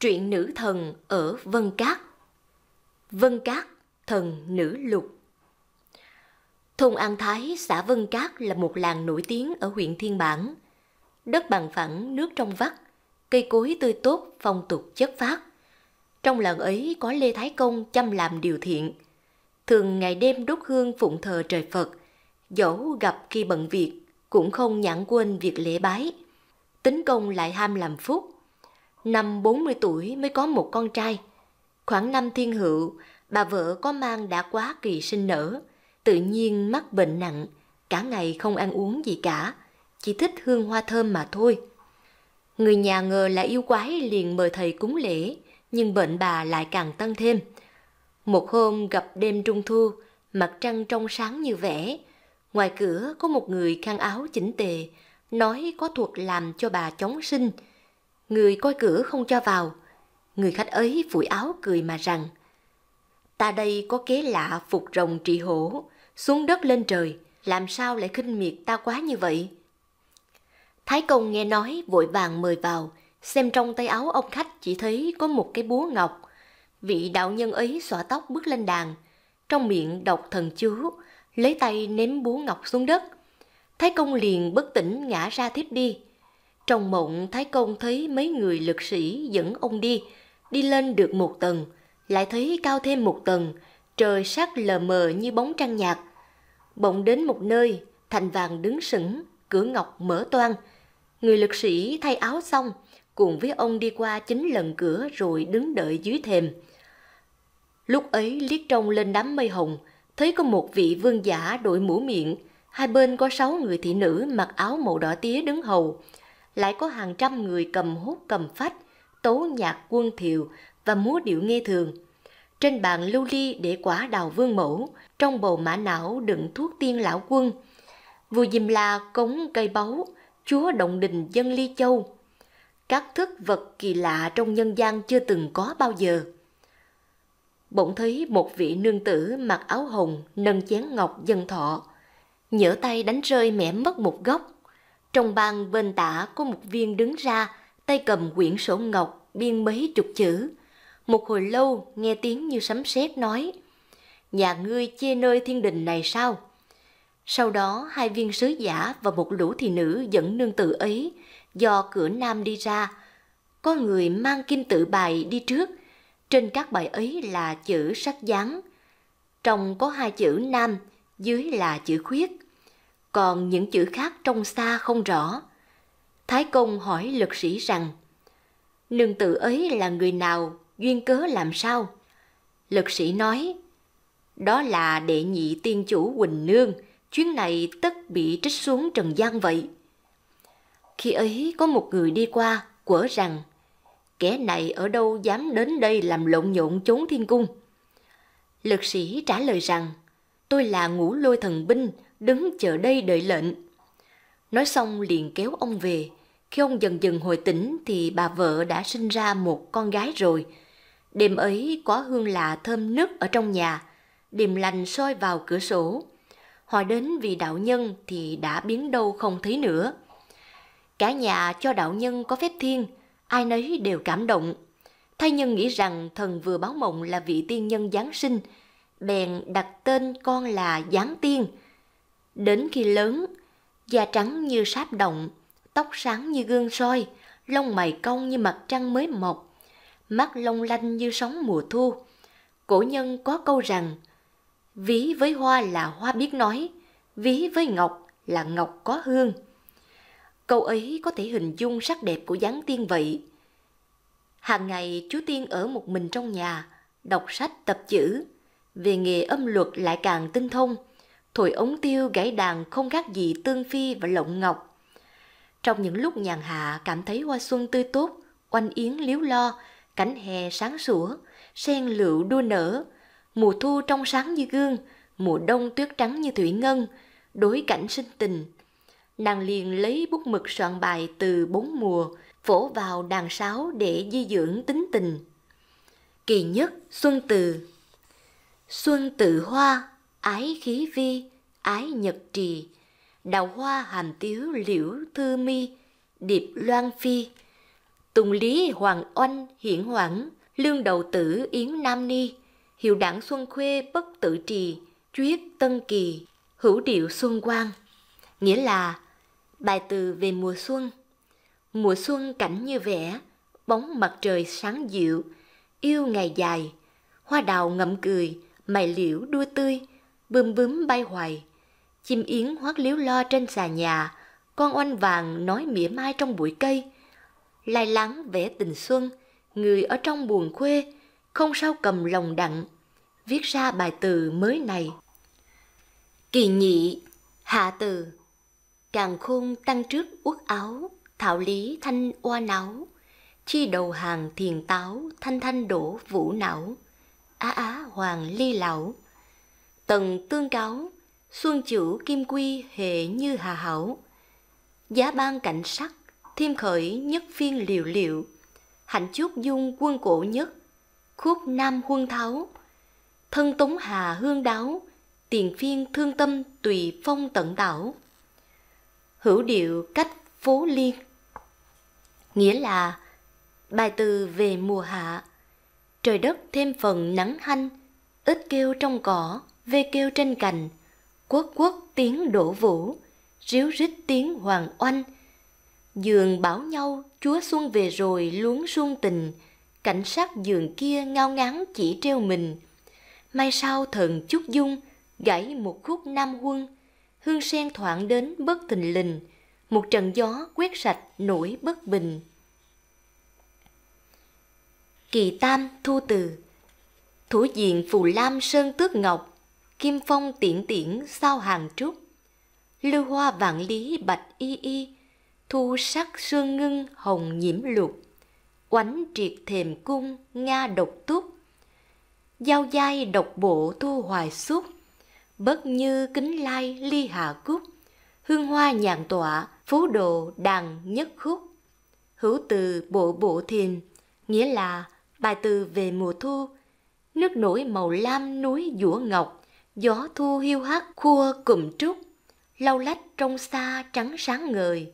Truyện nữ thần ở Vân Cát Vân Cát, thần nữ lục Thôn An Thái, xã Vân Cát là một làng nổi tiếng ở huyện Thiên Bản. Đất bằng phẳng, nước trong vắt, cây cối tươi tốt, phong tục chất phát. Trong làng ấy có Lê Thái Công chăm làm điều thiện. Thường ngày đêm đốt hương phụng thờ trời Phật, dẫu gặp khi bận việc, cũng không nhãn quên việc lễ bái. Tính công lại ham làm phúc, năm 40 tuổi mới có một con trai. Khoảng năm thiên hữu, bà vợ có mang đã quá kỳ sinh nở, tự nhiên mắc bệnh nặng, cả ngày không ăn uống gì cả, chỉ thích hương hoa thơm mà thôi. Người nhà ngờ là yêu quái liền mời thầy cúng lễ, nhưng bệnh bà lại càng tăng thêm. Một hôm gặp đêm trung thu, mặt trăng trong sáng như vẽ, ngoài cửa có một người khăn áo chỉnh tề, nói có thuật làm cho bà chóng sinh – Người coi cửa không cho vào. Người khách ấy phủi áo cười mà rằng Ta đây có kế lạ phục rồng trị hổ, xuống đất lên trời, làm sao lại khinh miệt ta quá như vậy? Thái công nghe nói vội vàng mời vào, xem trong tay áo ông khách chỉ thấy có một cái búa ngọc. Vị đạo nhân ấy xõa tóc bước lên đàn, trong miệng đọc thần chú, lấy tay ném búa ngọc xuống đất. Thái công liền bất tỉnh ngã ra thiếp đi. Trong mộng, Thái Công thấy mấy người lực sĩ dẫn ông đi, đi lên được một tầng, lại thấy cao thêm một tầng, trời sắc lờ mờ như bóng trăng nhạt. Bỗng đến một nơi, thành vàng đứng sững, cửa ngọc mở toang. Người lực sĩ thay áo xong, cùng với ông đi qua chín lần cửa rồi đứng đợi dưới thềm. Lúc ấy liếc trông lên đám mây hồng, thấy có một vị vương giả đội mũ miệng, hai bên có sáu người thị nữ mặc áo màu đỏ tía đứng hầu, lại có hàng trăm người cầm hút cầm phách, tố nhạc quân thiều và múa điệu nghe thường. Trên bàn lưu ly để quả đào vương mẫu, trong bầu mã não đựng thuốc tiên lão quân. vừa dìm La cống cây báu, chúa động đình dân ly châu. Các thức vật kỳ lạ trong nhân gian chưa từng có bao giờ. Bỗng thấy một vị nương tử mặc áo hồng nâng chén ngọc dân thọ, nhỡ tay đánh rơi mẻ mất một góc trong bàn bên tả có một viên đứng ra, tay cầm quyển sổ ngọc, biên mấy chục chữ. Một hồi lâu nghe tiếng như sấm sét nói, nhà ngươi chê nơi thiên đình này sao? Sau đó hai viên sứ giả và một lũ thị nữ dẫn nương tử ấy do cửa nam đi ra. Có người mang kim tự bài đi trước, trên các bài ấy là chữ sắc dáng. Trong có hai chữ nam, dưới là chữ khuyết còn những chữ khác trong xa không rõ. Thái Công hỏi lực sĩ rằng, nương tử ấy là người nào, duyên cớ làm sao? Lực sĩ nói, đó là đệ nhị tiên chủ Quỳnh Nương, chuyến này tất bị trích xuống trần gian vậy. Khi ấy có một người đi qua, quở rằng, kẻ này ở đâu dám đến đây làm lộn nhộn trốn thiên cung. Lực sĩ trả lời rằng, tôi là ngũ lôi thần binh, đứng chờ đây đợi lệnh. Nói xong liền kéo ông về. Khi ông dần dần hồi tỉnh thì bà vợ đã sinh ra một con gái rồi. Đêm ấy có hương lạ thơm nức ở trong nhà, Đêm lành soi vào cửa sổ. hỏi đến vì đạo nhân thì đã biến đâu không thấy nữa. Cả nhà cho đạo nhân có phép thiên, ai nấy đều cảm động. Thay nhân nghĩ rằng thần vừa báo mộng là vị tiên nhân Giáng sinh, bèn đặt tên con là Giáng Tiên – Đến khi lớn, da trắng như sáp động, tóc sáng như gương soi, lông mày cong như mặt trăng mới mọc, mắt long lanh như sóng mùa thu. Cổ nhân có câu rằng, ví với hoa là hoa biết nói, ví với ngọc là ngọc có hương. Câu ấy có thể hình dung sắc đẹp của dáng tiên vậy. Hàng ngày chú Tiên ở một mình trong nhà, đọc sách tập chữ, về nghề âm luật lại càng tinh thông – thổi ống tiêu gãy đàn không khác gì Tương Phi và Lộng Ngọc. Trong những lúc nhàn hạ cảm thấy hoa xuân tươi tốt, oanh yến liếu lo, cánh hè sáng sủa, sen lựu đua nở, mùa thu trong sáng như gương, mùa đông tuyết trắng như thủy ngân, đối cảnh sinh tình. Nàng liền lấy bút mực soạn bài từ bốn mùa, phổ vào đàn sáo để di dưỡng tính tình. Kỳ nhất, Xuân Từ Xuân tự hoa, ái khí vi, ái nhật trì, đào hoa hàm tiếu liễu thư mi, điệp loan phi, tùng lý hoàng oanh hiển hoảng, lương đầu tử yến nam ni, hiệu đảng xuân khuê bất tự trì, chuyết tân kỳ, hữu điệu xuân quang. Nghĩa là bài từ về mùa xuân. Mùa xuân cảnh như vẽ, bóng mặt trời sáng dịu, yêu ngày dài, hoa đào ngậm cười, mày liễu đua tươi, bươm bướm bay hoài, chim yến hót liếu lo trên xà nhà, con oanh vàng nói mỉa mai trong bụi cây. Lai lắng vẽ tình xuân, người ở trong buồn khuê, không sao cầm lòng đặng, viết ra bài từ mới này. Kỳ nhị, hạ từ, càng khôn tăng trước uất áo, thảo lý thanh oa náo, chi đầu hàng thiền táo, thanh thanh đổ vũ não, á á hoàng ly lão. tầng tương cáo, xuân chủ kim quy hệ như hà hảo. Giá ban cảnh sắc, thiêm khởi nhất phiên liều liệu, hạnh chúc dung quân cổ nhất, khúc nam huân tháo, thân tống hà hương đáo, tiền phiên thương tâm tùy phong tận đảo. Hữu điệu cách phố liên Nghĩa là bài từ về mùa hạ, trời đất thêm phần nắng hanh, ít kêu trong cỏ, vê kêu trên cành – quất quất tiếng đổ vũ, ríu rít tiếng hoàng oanh. Dường bảo nhau chúa xuân về rồi luống xuân tình, cảnh sát giường kia ngao ngán chỉ treo mình. Mai sau thần chúc dung, gãy một khúc nam huân, hương sen thoảng đến bất tình lình, một trận gió quét sạch nỗi bất bình. Kỳ Tam Thu Từ Thủ diện Phù Lam Sơn Tước Ngọc kim phong tiễn tiễn sao hàng trúc, lưu hoa vạn lý bạch y y, thu sắc sương ngưng hồng nhiễm lục, oánh triệt thềm cung nga độc túc, giao giai độc bộ thu hoài xúc, bất như kính lai ly hạ cúc, hương hoa nhàn tọa phú đồ đàn nhất khúc hữu từ bộ bộ thiền nghĩa là bài từ về mùa thu nước nổi màu lam núi dũa ngọc gió thu hiu hắt khua cụm trúc lau lách trong xa trắng sáng ngời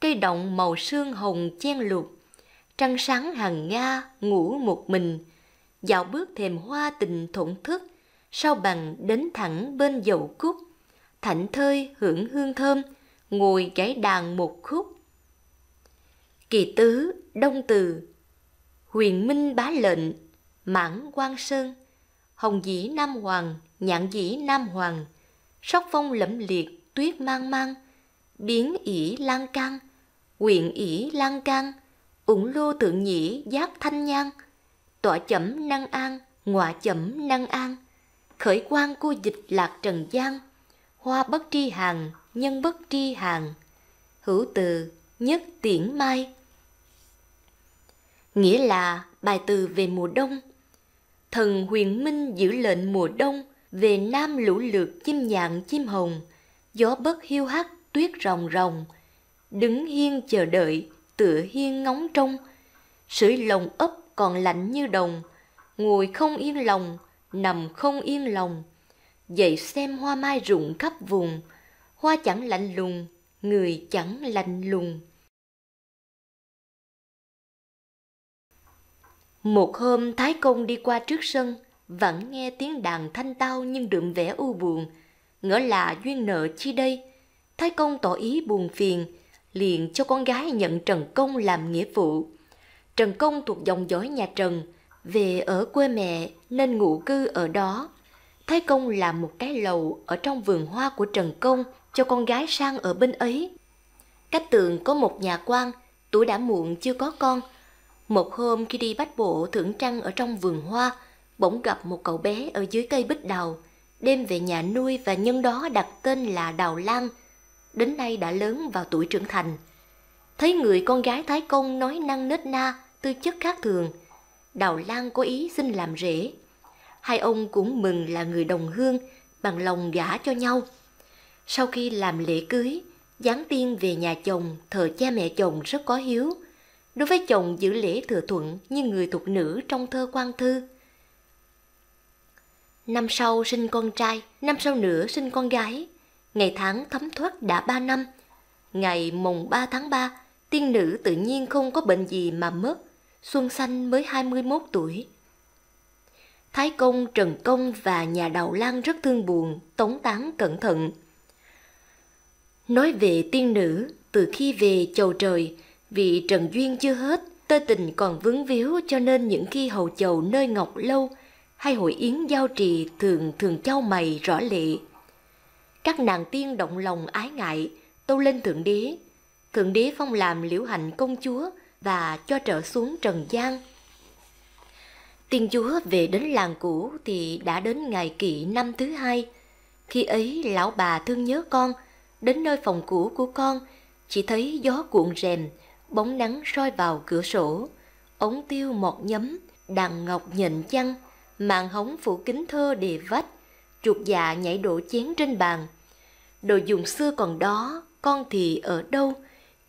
cây động màu sương hồng chen lụt trăng sáng hàng nga ngủ một mình dạo bước thềm hoa tình thổn thức sau bằng đến thẳng bên dầu cúc thảnh thơi hưởng hương thơm ngồi gãy đàn một khúc kỳ tứ đông từ huyền minh bá lệnh mãn quan sơn hồng dĩ nam hoàng nhạn dĩ nam hoàng, sóc phong lẫm liệt, tuyết mang mang, biến ỉ lan can, quyện ỉ lan can, ủng lô thượng nhĩ giác thanh nhang, tọa chẩm năng an, ngọa chẩm năng an, khởi quan cô dịch lạc trần gian, hoa bất tri hàng, nhân bất tri hàng, hữu từ nhất tiễn mai. Nghĩa là bài từ về mùa đông. Thần huyền minh giữ lệnh mùa đông – về nam lũ lượt chim nhạn chim hồng, gió bất hiu hắt tuyết rồng rồng đứng hiên chờ đợi, tựa hiên ngóng trông, sưởi lồng ấp còn lạnh như đồng, ngồi không yên lòng, nằm không yên lòng, dậy xem hoa mai rụng khắp vùng, hoa chẳng lạnh lùng, người chẳng lạnh lùng. Một hôm Thái Công đi qua trước sân, vẫn nghe tiếng đàn thanh tao nhưng đượm vẻ u buồn, ngỡ là duyên nợ chi đây. Thái công tỏ ý buồn phiền, liền cho con gái nhận Trần Công làm nghĩa phụ. Trần Công thuộc dòng dõi nhà Trần, về ở quê mẹ nên ngụ cư ở đó. Thái Công làm một cái lầu ở trong vườn hoa của Trần Công cho con gái sang ở bên ấy. Cách tường có một nhà quan, tuổi đã muộn chưa có con. Một hôm khi đi bách bộ thưởng trăng ở trong vườn hoa, bỗng gặp một cậu bé ở dưới cây bích đào, đem về nhà nuôi và nhân đó đặt tên là Đào Lan, đến nay đã lớn vào tuổi trưởng thành. Thấy người con gái Thái Công nói năng nết na, tư chất khác thường, Đào Lan có ý xin làm rể. Hai ông cũng mừng là người đồng hương, bằng lòng gả cho nhau. Sau khi làm lễ cưới, Giáng Tiên về nhà chồng thờ cha mẹ chồng rất có hiếu. Đối với chồng giữ lễ thừa thuận như người thuộc nữ trong thơ quan thư – Năm sau sinh con trai, năm sau nữa sinh con gái. Ngày tháng thấm thoát đã ba năm. Ngày mùng 3 tháng 3, tiên nữ tự nhiên không có bệnh gì mà mất. Xuân Xanh mới 21 tuổi. Thái Công, Trần Công và nhà đầu Lan rất thương buồn, tống tán cẩn thận. Nói về tiên nữ, từ khi về chầu trời, vì Trần Duyên chưa hết, tơ tình còn vướng víu cho nên những khi hầu chầu nơi Ngọc Lâu – hay hội yến giao trì thường thường trao mày rõ lệ. Các nàng tiên động lòng ái ngại, tâu lên Thượng Đế. Thượng Đế phong làm liễu hạnh công chúa và cho trở xuống trần gian. Tiên chúa về đến làng cũ thì đã đến ngày kỷ năm thứ hai. Khi ấy lão bà thương nhớ con, đến nơi phòng cũ của con, chỉ thấy gió cuộn rèm, bóng nắng soi vào cửa sổ, ống tiêu mọt nhấm, đàn ngọc nhện chăng, màn hóng phủ kính thơ đề vách, chuột dạ nhảy đổ chén trên bàn. Đồ dùng xưa còn đó, con thì ở đâu,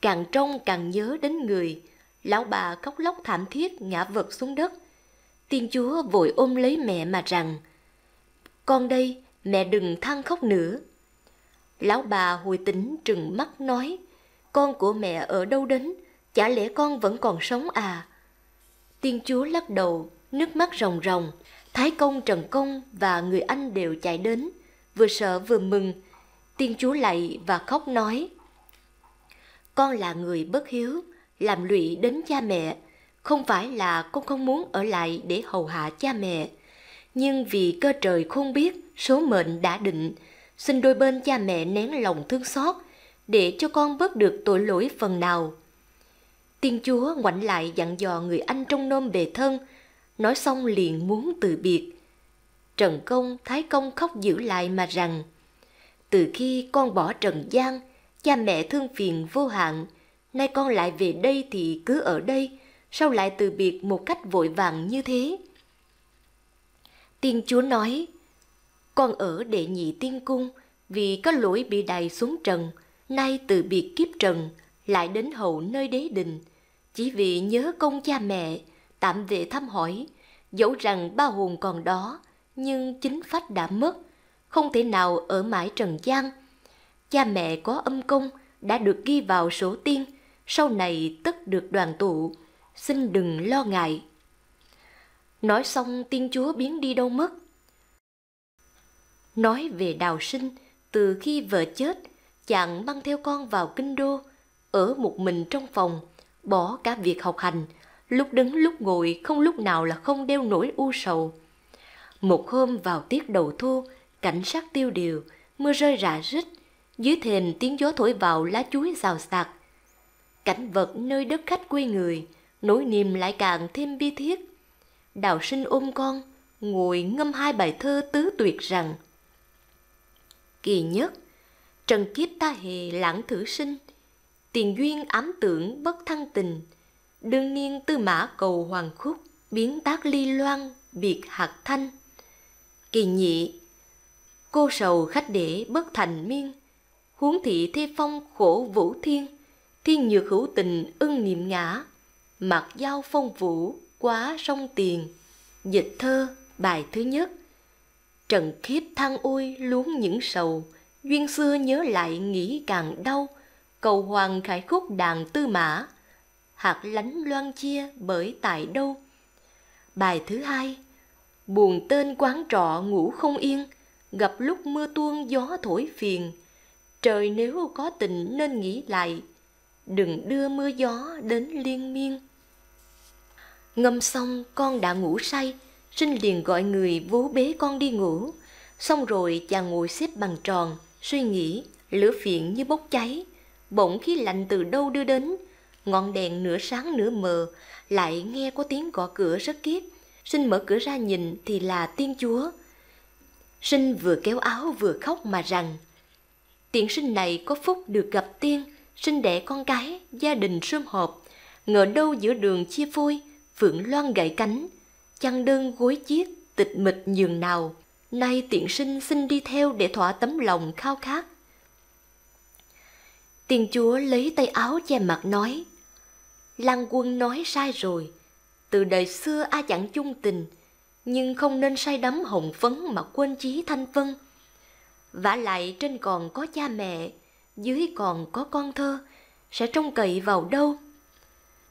càng trông càng nhớ đến người. Lão bà khóc lóc thảm thiết ngã vật xuống đất. Tiên chúa vội ôm lấy mẹ mà rằng, Con đây, mẹ đừng than khóc nữa. Lão bà hồi tỉnh trừng mắt nói, Con của mẹ ở đâu đến, chả lẽ con vẫn còn sống à? Tiên chúa lắc đầu, nước mắt ròng ròng. Thái Công Trần Công và người anh đều chạy đến, vừa sợ vừa mừng. Tiên chúa lạy và khóc nói. Con là người bất hiếu, làm lụy đến cha mẹ. Không phải là con không muốn ở lại để hầu hạ cha mẹ. Nhưng vì cơ trời không biết, số mệnh đã định. Xin đôi bên cha mẹ nén lòng thương xót, để cho con bớt được tội lỗi phần nào. Tiên chúa ngoảnh lại dặn dò người anh trong nôm bề thân, nói xong liền muốn từ biệt. Trần Công, Thái Công khóc giữ lại mà rằng, từ khi con bỏ Trần Giang, cha mẹ thương phiền vô hạn, nay con lại về đây thì cứ ở đây, sao lại từ biệt một cách vội vàng như thế? Tiên Chúa nói, con ở đệ nhị tiên cung vì có lỗi bị đày xuống trần, nay từ biệt kiếp trần, lại đến hậu nơi đế đình, chỉ vì nhớ công cha mẹ, tạm về thăm hỏi, dẫu rằng ba hồn còn đó, nhưng chính phách đã mất, không thể nào ở mãi trần gian. Cha mẹ có âm công đã được ghi vào số tiên, sau này tất được đoàn tụ, xin đừng lo ngại. Nói xong tiên chúa biến đi đâu mất. Nói về đào sinh, từ khi vợ chết, chàng mang theo con vào kinh đô, ở một mình trong phòng, bỏ cả việc học hành, lúc đứng lúc ngồi không lúc nào là không đeo nổi u sầu. Một hôm vào tiết đầu thu, cảnh sắc tiêu điều, mưa rơi rả rích, dưới thềm tiếng gió thổi vào lá chuối xào xạc. Cảnh vật nơi đất khách quê người, nỗi niềm lại càng thêm bi thiết. Đào sinh ôm con, ngồi ngâm hai bài thơ tứ tuyệt rằng Kỳ nhất, trần kiếp ta hề lãng thử sinh, tiền duyên ám tưởng bất thăng tình, đương niên tư mã cầu hoàng khúc biến tác ly loan biệt hạt thanh kỳ nhị cô sầu khách để bất thành miên huống thị thế phong khổ vũ thiên thiên nhược hữu tình ưng niệm ngã mặc giao phong vũ quá sông tiền dịch thơ bài thứ nhất trần khiếp thăng ôi luống những sầu duyên xưa nhớ lại nghĩ càng đau cầu hoàng khải khúc đàn tư mã hạt lánh loan chia bởi tại đâu. Bài thứ hai Buồn tên quán trọ ngủ không yên, gặp lúc mưa tuôn gió thổi phiền. Trời nếu có tình nên nghĩ lại, đừng đưa mưa gió đến liên miên. Ngâm xong con đã ngủ say, Sinh liền gọi người vú bế con đi ngủ. Xong rồi chàng ngồi xếp bằng tròn, suy nghĩ, lửa phiện như bốc cháy. Bỗng khí lạnh từ đâu đưa đến, ngọn đèn nửa sáng nửa mờ, lại nghe có tiếng gõ cửa rất kiếp. Sinh mở cửa ra nhìn thì là tiên chúa. Sinh vừa kéo áo vừa khóc mà rằng, tiện sinh này có phúc được gặp tiên, sinh đẻ con cái, gia đình sum họp, ngờ đâu giữa đường chia phôi, phượng loan gãy cánh, chăn đơn gối chiếc, tịch mịch nhường nào. Nay tiện sinh xin đi theo để thỏa tấm lòng khao khát. Tiên chúa lấy tay áo che mặt nói, Lan quân nói sai rồi. Từ đời xưa ai chẳng chung tình, nhưng không nên say đắm hồng phấn mà quên chí thanh vân. Vả lại trên còn có cha mẹ, dưới còn có con thơ, sẽ trông cậy vào đâu?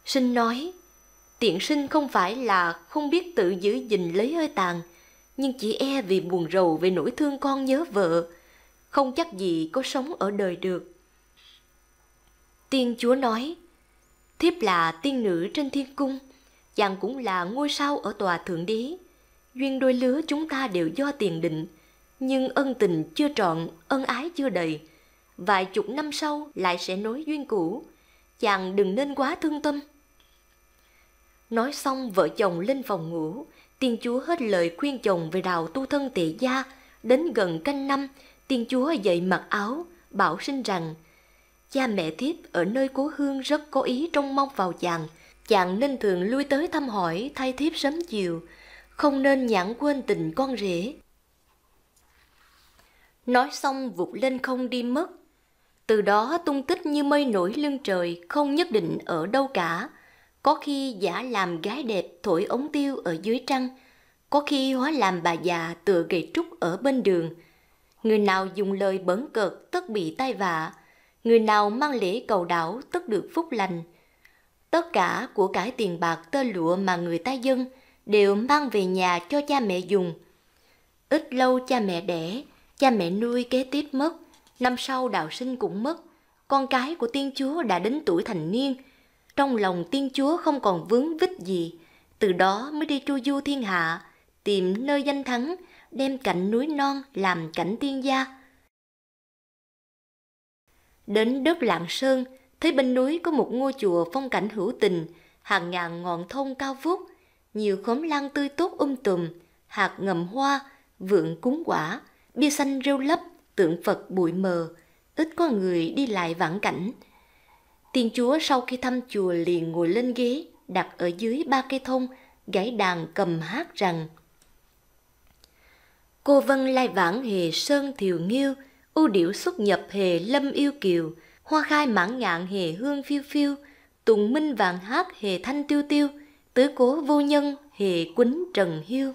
Sinh nói, tiện sinh không phải là không biết tự giữ gìn lấy hơi tàn, nhưng chỉ e vì buồn rầu về nỗi thương con nhớ vợ, không chắc gì có sống ở đời được. Tiên Chúa nói, thiếp là tiên nữ trên thiên cung chàng cũng là ngôi sao ở tòa thượng đế duyên đôi lứa chúng ta đều do tiền định nhưng ân tình chưa trọn ân ái chưa đầy vài chục năm sau lại sẽ nối duyên cũ chàng đừng nên quá thương tâm nói xong vợ chồng lên phòng ngủ tiên chúa hết lời khuyên chồng về đào tu thân tệ gia đến gần canh năm tiên chúa dậy mặc áo bảo sinh rằng Cha mẹ thiếp ở nơi cố hương rất cố ý trông mong vào chàng. Chàng nên thường lui tới thăm hỏi thay thiếp sớm chiều, không nên nhãn quên tình con rể. Nói xong vụt lên không đi mất. Từ đó tung tích như mây nổi lưng trời, không nhất định ở đâu cả. Có khi giả làm gái đẹp thổi ống tiêu ở dưới trăng, có khi hóa làm bà già tựa gậy trúc ở bên đường. Người nào dùng lời bẩn cợt tất bị tai vạ, người nào mang lễ cầu đảo tất được phúc lành. Tất cả của cải tiền bạc tơ lụa mà người ta dâng đều mang về nhà cho cha mẹ dùng. Ít lâu cha mẹ đẻ, cha mẹ nuôi kế tiếp mất, năm sau đạo sinh cũng mất. Con cái của tiên chúa đã đến tuổi thành niên, trong lòng tiên chúa không còn vướng vít gì, từ đó mới đi chu du thiên hạ, tìm nơi danh thắng, đem cảnh núi non làm cảnh tiên gia Đến đất Lạng Sơn, thấy bên núi có một ngôi chùa phong cảnh hữu tình, hàng ngàn ngọn thông cao vút, nhiều khóm lan tươi tốt um tùm, hạt ngầm hoa, vượng cúng quả, bia xanh rêu lấp, tượng Phật bụi mờ, ít có người đi lại vãng cảnh. Tiên chúa sau khi thăm chùa liền ngồi lên ghế, đặt ở dưới ba cây thông, gãy đàn cầm hát rằng Cô vân lai vãng hề sơn thiều nghiêu, ưu điểu xuất nhập hề lâm yêu kiều, hoa khai mãn ngạn hề hương phiêu phiêu, tùng minh vàng hát hề thanh tiêu tiêu, tứ cố vô nhân hề quýnh trần hiu,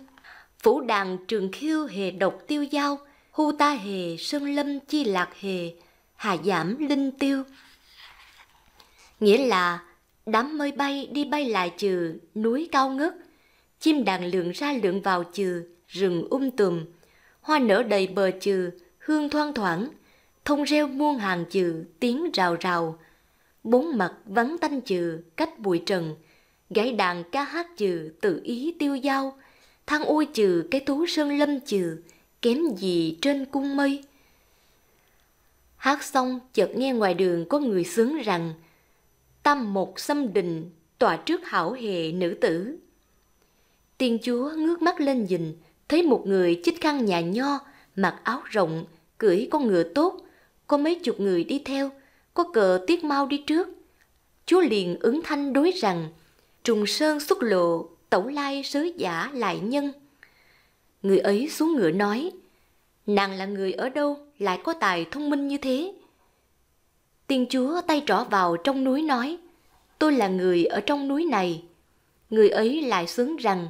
Phủ đàn trường khiêu hề độc tiêu giao, hu ta hề sơn lâm chi lạc hề, hà giảm linh tiêu. Nghĩa là đám mây bay đi bay lại trừ núi cao ngất, chim đàn lượn ra lượn vào trừ rừng um tùm, hoa nở đầy bờ trừ, hương thoang thoảng, thông reo muôn hàng chữ tiếng rào rào, bốn mặt vắng tanh chừ cách bụi trần, gãy đàn ca hát chừ tự ý tiêu dao, thang ôi chừ cái tú sơn lâm chừ, kém gì trên cung mây. Hát xong chợt nghe ngoài đường có người sướng rằng tâm một xâm đình tọa trước hảo hệ nữ tử Tiên chúa ngước mắt lên nhìn Thấy một người chích khăn nhà nho mặc áo rộng, cưỡi con ngựa tốt, có mấy chục người đi theo, có cờ tiết mau đi trước. Chúa liền ứng thanh đối rằng, trùng sơn xuất lộ, tẩu lai sứ giả lại nhân. Người ấy xuống ngựa nói, nàng là người ở đâu lại có tài thông minh như thế? Tiên chúa tay trỏ vào trong núi nói, tôi là người ở trong núi này. Người ấy lại sướng rằng,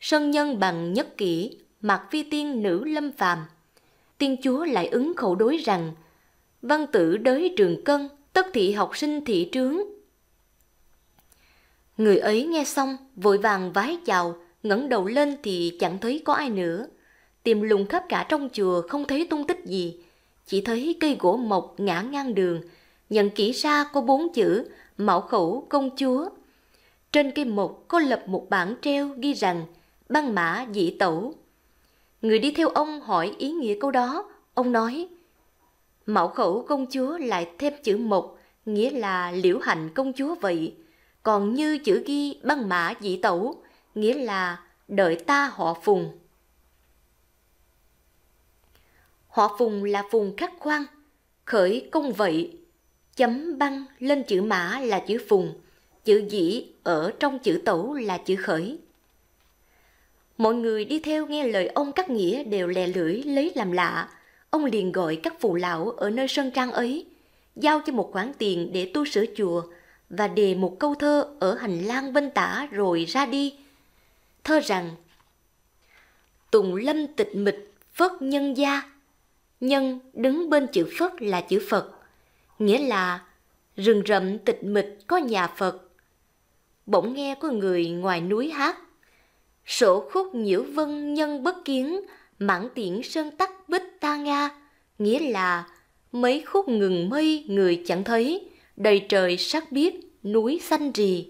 sơn nhân bằng nhất kỷ, Mạc Phi Tiên nữ lâm phàm. Tiên Chúa lại ứng khẩu đối rằng, văn tử đới trường cân, tất thị học sinh thị trướng. Người ấy nghe xong, vội vàng vái chào, ngẩng đầu lên thì chẳng thấy có ai nữa. Tìm lùng khắp cả trong chùa không thấy tung tích gì, chỉ thấy cây gỗ mộc ngã ngang đường, nhận kỹ ra có bốn chữ Mạo khẩu công chúa. Trên cây mộc có lập một bảng treo ghi rằng băng mã dị tẩu Người đi theo ông hỏi ý nghĩa câu đó, ông nói Mẫu khẩu công chúa lại thêm chữ một, nghĩa là liễu hạnh công chúa vậy. Còn như chữ ghi băng mã dị tẩu, nghĩa là đợi ta họ phùng. Họ phùng là phùng khắc khoan, khởi công vậy. Chấm băng lên chữ mã là chữ phùng, chữ dĩ ở trong chữ tẩu là chữ khởi. Mọi người đi theo nghe lời ông cắt nghĩa đều lè lưỡi lấy làm lạ. Ông liền gọi các phụ lão ở nơi sân trang ấy, giao cho một khoản tiền để tu sửa chùa và đề một câu thơ ở hành lang bên tả rồi ra đi. Thơ rằng Tùng lâm tịch mịch phất nhân gia Nhân đứng bên chữ phất là chữ Phật Nghĩa là rừng rậm tịch mịch có nhà Phật Bỗng nghe có người ngoài núi hát sổ khúc nhiễu vân nhân bất kiến, mãn tiễn sơn tắc bích ta nga, nghĩa là mấy khúc ngừng mây người chẳng thấy, đầy trời sắc biết núi xanh rì.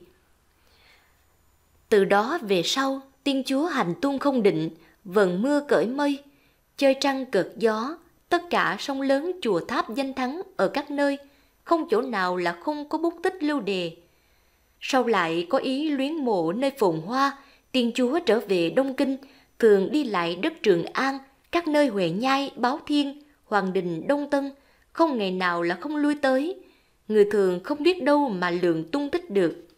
Từ đó về sau, tiên chúa hành tung không định, vần mưa cởi mây, chơi trăng cợt gió, tất cả sông lớn chùa tháp danh thắng ở các nơi, không chỗ nào là không có bút tích lưu đề. Sau lại có ý luyến mộ nơi phồn hoa, Thiên Chúa trở về Đông Kinh, thường đi lại đất Trường An, các nơi Huệ Nhai, Báo Thiên, Hoàng Đình, Đông Tân, không ngày nào là không lui tới. Người thường không biết đâu mà lượng tung tích được.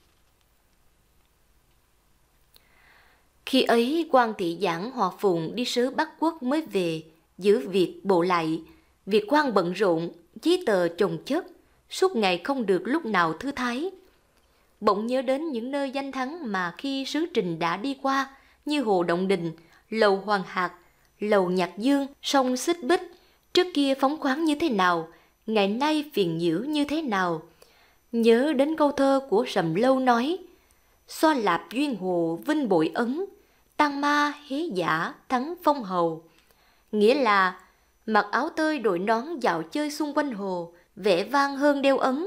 Khi ấy, quan thị giảng Hòa Phùng đi sứ Bắc Quốc mới về, giữ việc bộ lại. Việc quan bận rộn, giấy tờ chồng chất, suốt ngày không được lúc nào thư thái bỗng nhớ đến những nơi danh thắng mà khi sứ trình đã đi qua như Hồ Động Đình, Lầu Hoàng Hạc, Lầu Nhạc Dương, sông Xích Bích, trước kia phóng khoáng như thế nào, ngày nay phiền nhiễu như thế nào. Nhớ đến câu thơ của Sầm Lâu nói, Xoa lạp duyên hồ vinh bội ấn, tăng ma hế giả thắng phong hầu. Nghĩa là mặc áo tơi đội nón dạo chơi xung quanh hồ, vẻ vang hơn đeo ấn,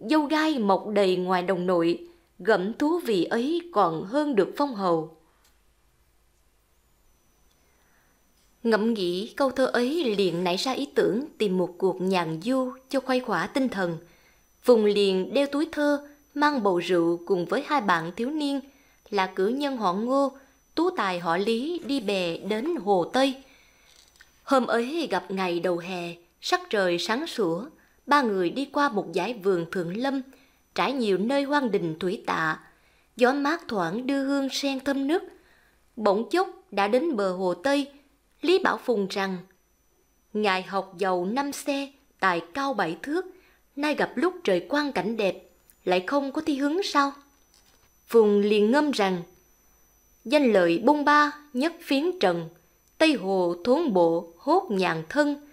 dâu gai mọc đầy ngoài đồng nội, gẫm thú vị ấy còn hơn được phong hầu. Ngẫm nghĩ câu thơ ấy liền nảy ra ý tưởng tìm một cuộc nhàn du cho khuây khỏa tinh thần. Vùng liền đeo túi thơ, mang bầu rượu cùng với hai bạn thiếu niên là cử nhân họ Ngô, tú tài họ Lý đi bè đến Hồ Tây. Hôm ấy gặp ngày đầu hè, sắc trời sáng sủa, ba người đi qua một dải vườn thượng lâm, trải nhiều nơi hoang đình thủy tạ. Gió mát thoảng đưa hương sen thơm nước. Bỗng chốc đã đến bờ hồ Tây, Lý Bảo Phùng rằng Ngài học giàu năm xe, tài cao bảy thước, nay gặp lúc trời quang cảnh đẹp, lại không có thi hứng sao? Phùng liền ngâm rằng Danh lợi bông ba, nhất phiến trần, Tây hồ thốn bộ, hốt nhàn thân,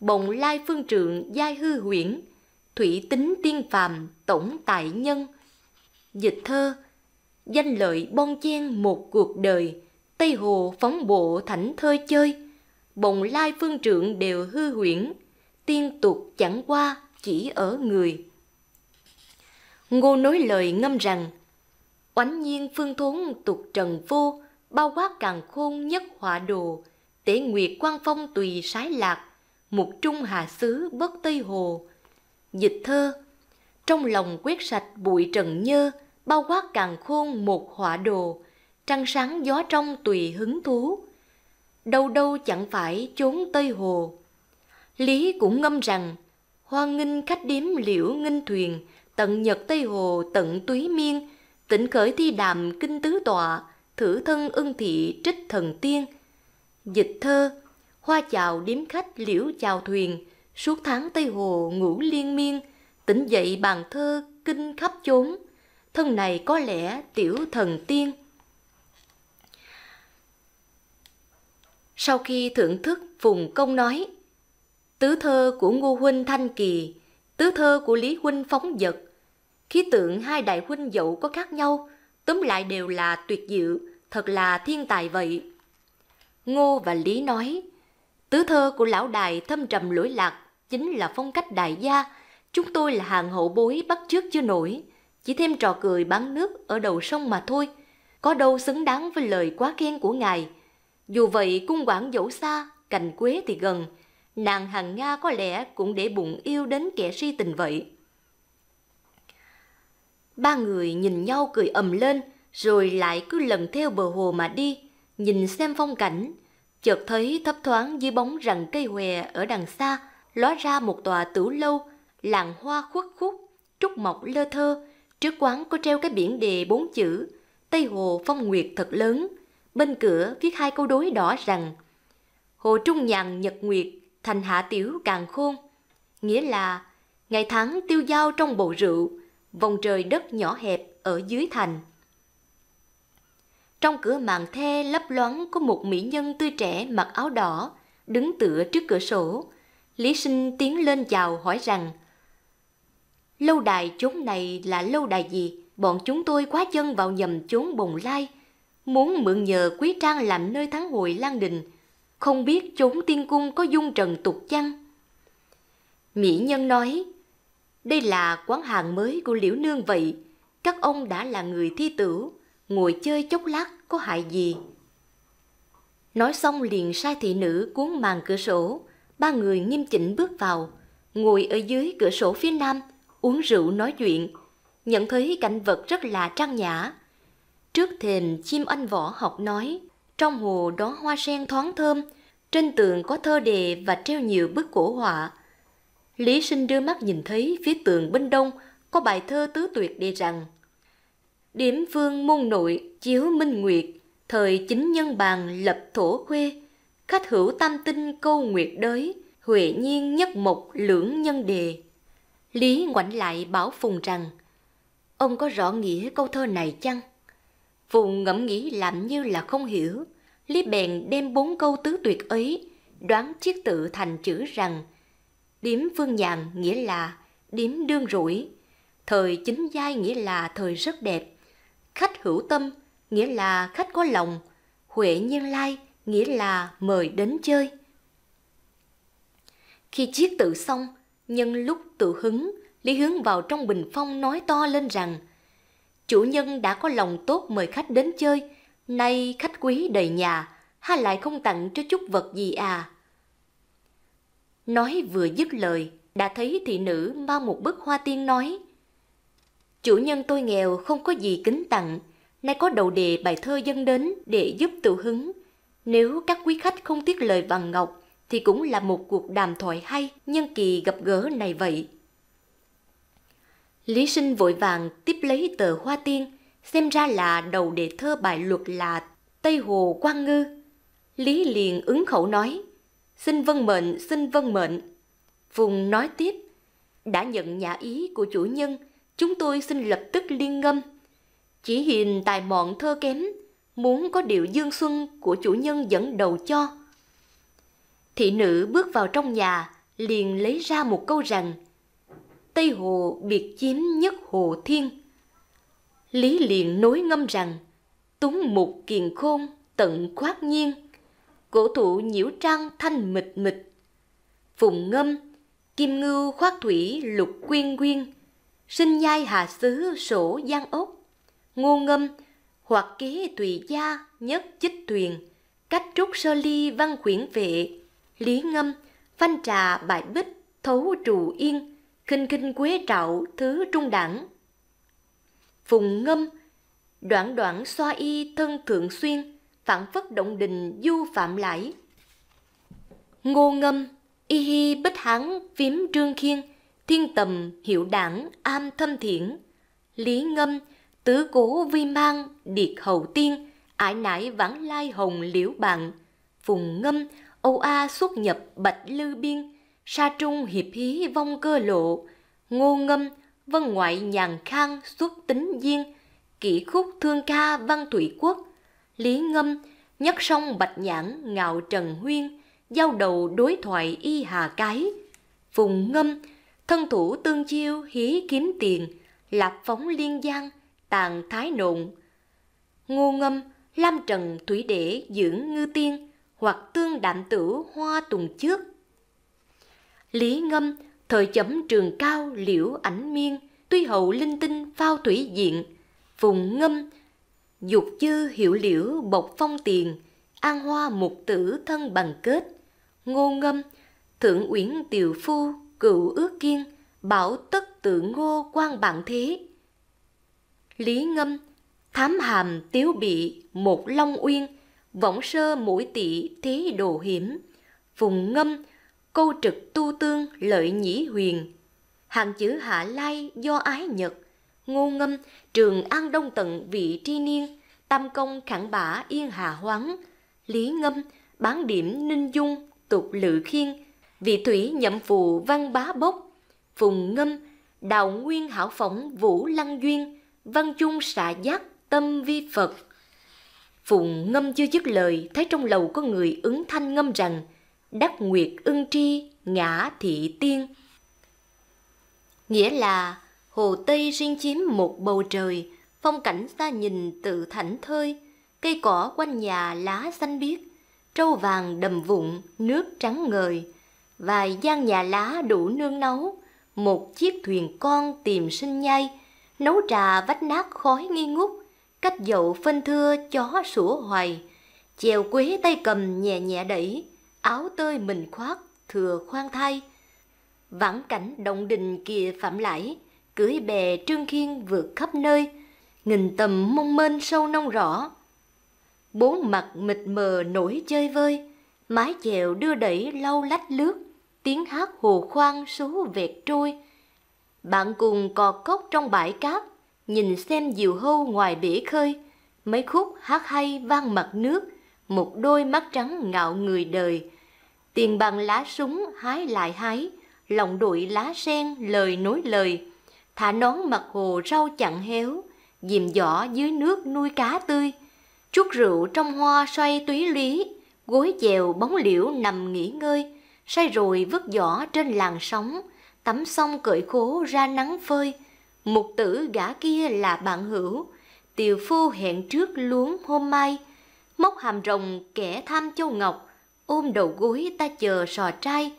bồng lai phương trượng giai hư huyễn, thủy tính tiên phàm tổng tại nhân. Dịch thơ, danh lợi bon chen một cuộc đời, Tây Hồ phóng bộ thảnh thơi chơi, bồng lai phương trượng đều hư huyễn, tiên tục chẳng qua chỉ ở người. Ngô nối lời ngâm rằng, oánh nhiên phương thốn tục trần vô, bao quát càng khôn nhất họa đồ, tế nguyệt quan phong tùy sái lạc, một trung hà xứ bất tây hồ. Dịch thơ, trong lòng quét sạch bụi trần nhơ, bao quát càng khôn một họa đồ, trăng sáng gió trong tùy hứng thú. Đâu đâu chẳng phải chốn Tây Hồ. Lý cũng ngâm rằng, hoan nghinh khách điếm liễu nghinh thuyền, tận nhật Tây Hồ tận túy miên, tỉnh khởi thi đàm kinh tứ tọa, thử thân ưng thị trích thần tiên. Dịch thơ, hoa chào điếm khách liễu chào thuyền, suốt tháng Tây Hồ ngủ liên miên, tỉnh dậy bàn thơ kinh khắp chốn, thân này có lẽ tiểu thần tiên. Sau khi thưởng thức, Phùng Công nói, tứ thơ của Ngô Huynh Thanh Kỳ, tứ thơ của Lý Huynh Phóng Vật, khí tượng hai đại huynh dậu có khác nhau, tóm lại đều là tuyệt diệu, thật là thiên tài vậy. Ngô và Lý nói, Tứ thơ của lão đài thâm trầm lỗi lạc chính là phong cách đại gia. Chúng tôi là hàng hậu bối bắt trước chưa nổi, chỉ thêm trò cười bán nước ở đầu sông mà thôi. Có đâu xứng đáng với lời quá khen của ngài. Dù vậy cung quản dẫu xa, cành quế thì gần. Nàng hàng Nga có lẽ cũng để bụng yêu đến kẻ si tình vậy. Ba người nhìn nhau cười ầm lên, rồi lại cứ lần theo bờ hồ mà đi, nhìn xem phong cảnh, chợt thấy thấp thoáng dưới bóng rặng cây hòe ở đằng xa, ló ra một tòa tửu lâu, làng hoa khuất khúc, trúc mọc lơ thơ, trước quán có treo cái biển đề bốn chữ, Tây Hồ Phong Nguyệt thật lớn, bên cửa viết hai câu đối đỏ rằng Hồ Trung Nhàn Nhật Nguyệt, thành hạ tiểu càng khôn, nghĩa là ngày tháng tiêu dao trong bầu rượu, vòng trời đất nhỏ hẹp ở dưới thành. Trong cửa màn the lấp loáng có một mỹ nhân tươi trẻ mặc áo đỏ, đứng tựa trước cửa sổ. Lý sinh tiến lên chào hỏi rằng Lâu đài chốn này là lâu đài gì? Bọn chúng tôi quá chân vào nhầm chốn bồng lai, muốn mượn nhờ quý trang làm nơi thắng hội lan đình, không biết chốn tiên cung có dung trần tục chăng? Mỹ nhân nói, đây là quán hàng mới của Liễu Nương vậy, các ông đã là người thi tử, ngồi chơi chốc lát có hại gì. Nói xong liền sai thị nữ cuốn màn cửa sổ, ba người nghiêm chỉnh bước vào, ngồi ở dưới cửa sổ phía nam, uống rượu nói chuyện, nhận thấy cảnh vật rất là trang nhã. Trước thềm chim anh võ học nói, trong hồ đó hoa sen thoáng thơm, trên tường có thơ đề và treo nhiều bức cổ họa. Lý sinh đưa mắt nhìn thấy phía tường bên đông có bài thơ tứ tuyệt đề rằng – Điểm vương môn nội chiếu minh nguyệt, thời chính nhân bàn lập thổ khuê, khách hữu tam tinh câu nguyệt đới, huệ nhiên nhất mộc lưỡng nhân đề. Lý ngoảnh lại bảo Phùng rằng, ông có rõ nghĩa câu thơ này chăng? Phùng ngẫm nghĩ làm như là không hiểu, Lý bèn đem bốn câu tứ tuyệt ấy, đoán chiếc tự thành chữ rằng, điểm phương nhàn nghĩa là điểm đương rủi, thời chính giai nghĩa là thời rất đẹp, Khách hữu tâm nghĩa là khách có lòng, Huệ nhân Lai nghĩa là mời đến chơi. Khi chiết tự xong, nhân lúc tự hứng, Lý Hướng vào trong bình phong nói to lên rằng Chủ nhân đã có lòng tốt mời khách đến chơi, nay khách quý đầy nhà, ha lại không tặng cho chút vật gì à? Nói vừa dứt lời, đã thấy thị nữ mang một bức hoa tiên nói – Chủ nhân tôi nghèo không có gì kính tặng, nay có đầu đề bài thơ dân đến để giúp tự hứng. Nếu các quý khách không tiếc lời vàng ngọc, thì cũng là một cuộc đàm thoại hay nhân kỳ gặp gỡ này vậy. Lý sinh vội vàng tiếp lấy tờ hoa tiên, xem ra là đầu đề thơ bài luật là Tây Hồ Quang Ngư. Lý liền ứng khẩu nói, xin vân mệnh, xin vân mệnh. Phùng nói tiếp, đã nhận nhà ý của chủ nhân – chúng tôi xin lập tức liên ngâm. Chỉ hiền tài mọn thơ kém, muốn có điệu dương xuân của chủ nhân dẫn đầu cho. Thị nữ bước vào trong nhà, liền lấy ra một câu rằng Tây Hồ biệt chiếm nhất Hồ Thiên. Lý liền nối ngâm rằng Túng mục kiền khôn tận khoát nhiên, cổ thụ nhiễu trang thanh mịch mịch. Phùng ngâm, kim ngưu khoát thủy lục quyên quyên, sinh nhai hà xứ sổ gian ốc, ngô ngâm, hoặc kế tùy gia nhất chích thuyền cách trúc sơ ly văn khuyển vệ, lý ngâm, phanh trà bại bích, thấu trụ yên, khinh khinh quế trạo thứ trung đẳng. Phùng ngâm, đoạn đoạn xoa y thân thượng xuyên, phản phất động đình du phạm lãi. Ngô ngâm, y hi bích hán phím trương khiên, thiên tầm hiệu đảng am thâm thiển, lý ngâm, tứ cố vi mang, điệt hậu tiên, ải nải vãng lai hồng liễu bạn, phùng ngâm, âu a xuất nhập bạch lư biên, sa trung hiệp hí vong cơ lộ, ngô ngâm, vân ngoại nhàn khang xuất tính duyên, kỷ khúc thương ca văn thủy quốc, lý ngâm, nhất sông bạch nhãn ngạo trần huyên, giao đầu đối thoại y hà cái, phùng ngâm, thân thủ tương chiêu hí kiếm tiền, lạp phóng liên giang, tàn thái nộn. Ngô ngâm, lam trần thủy để dưỡng ngư tiên, hoặc tương đạm tử hoa tùng trước. Lý ngâm, thời chấm trường cao liễu ảnh miên, tuy hậu linh tinh phao thủy diện, vùng ngâm, dục chư hiệu liễu bộc phong tiền, an hoa mục tử thân bằng kết, ngô ngâm, thượng uyển tiều phu cựu ước kiên, bảo tất tự ngô quan bản thế. Lý ngâm, thám hàm tiếu bị, một long uyên, võng sơ mũi tỵ thế đồ hiểm, vùng ngâm, câu trực tu tương lợi nhĩ huyền, hàng chữ hạ lai do ái nhật, ngô ngâm, trường an đông tận vị tri niên, tam công khẳng bả yên hà hoáng, lý ngâm, bán điểm ninh dung, tục lự khiên, vị thủy nhậm phụ văn bá bốc, phùng ngâm, đạo nguyên hảo phỏng vũ lăng duyên, văn chung xạ giác tâm vi Phật. Phùng ngâm chưa dứt lời, thấy trong lầu có người ứng thanh ngâm rằng, đắc nguyệt ưng tri, ngã thị tiên. Nghĩa là, hồ Tây riêng chiếm một bầu trời, phong cảnh xa nhìn tự thảnh thơi, cây cỏ quanh nhà lá xanh biếc, trâu vàng đầm vụn, nước trắng ngời, vài gian nhà lá đủ nương nấu, một chiếc thuyền con tìm sinh nhai, nấu trà vách nát khói nghi ngút, cách dậu phân thưa chó sủa hoài, chèo quế tay cầm nhẹ nhẹ đẩy, áo tơi mình khoác thừa khoan thay Vãng cảnh động đình kia phạm lãi, cưỡi bè trương khiên vượt khắp nơi, nghìn tầm mông mênh sâu nông rõ. Bốn mặt mịt mờ nổi chơi vơi, mái chèo đưa đẩy lau lách lướt, tiếng hát hồ khoan số vẹt trôi. Bạn cùng cò cốc trong bãi cát, nhìn xem diều hâu ngoài bể khơi, mấy khúc hát hay vang mặt nước, một đôi mắt trắng ngạo người đời. Tiền bằng lá súng hái lại hái, lòng đội lá sen lời nối lời, thả nón mặt hồ rau chặn héo, dìm giỏ dưới nước nuôi cá tươi, chút rượu trong hoa xoay túy lý, gối chèo bóng liễu nằm nghỉ ngơi, say rồi vứt giỏ trên làn sóng, tắm xong cởi khố ra nắng phơi. Mục tử gã kia là bạn hữu, tiều phu hẹn trước luống hôm mai. Móc hàm rồng kẻ tham châu ngọc, ôm đầu gối ta chờ sò trai.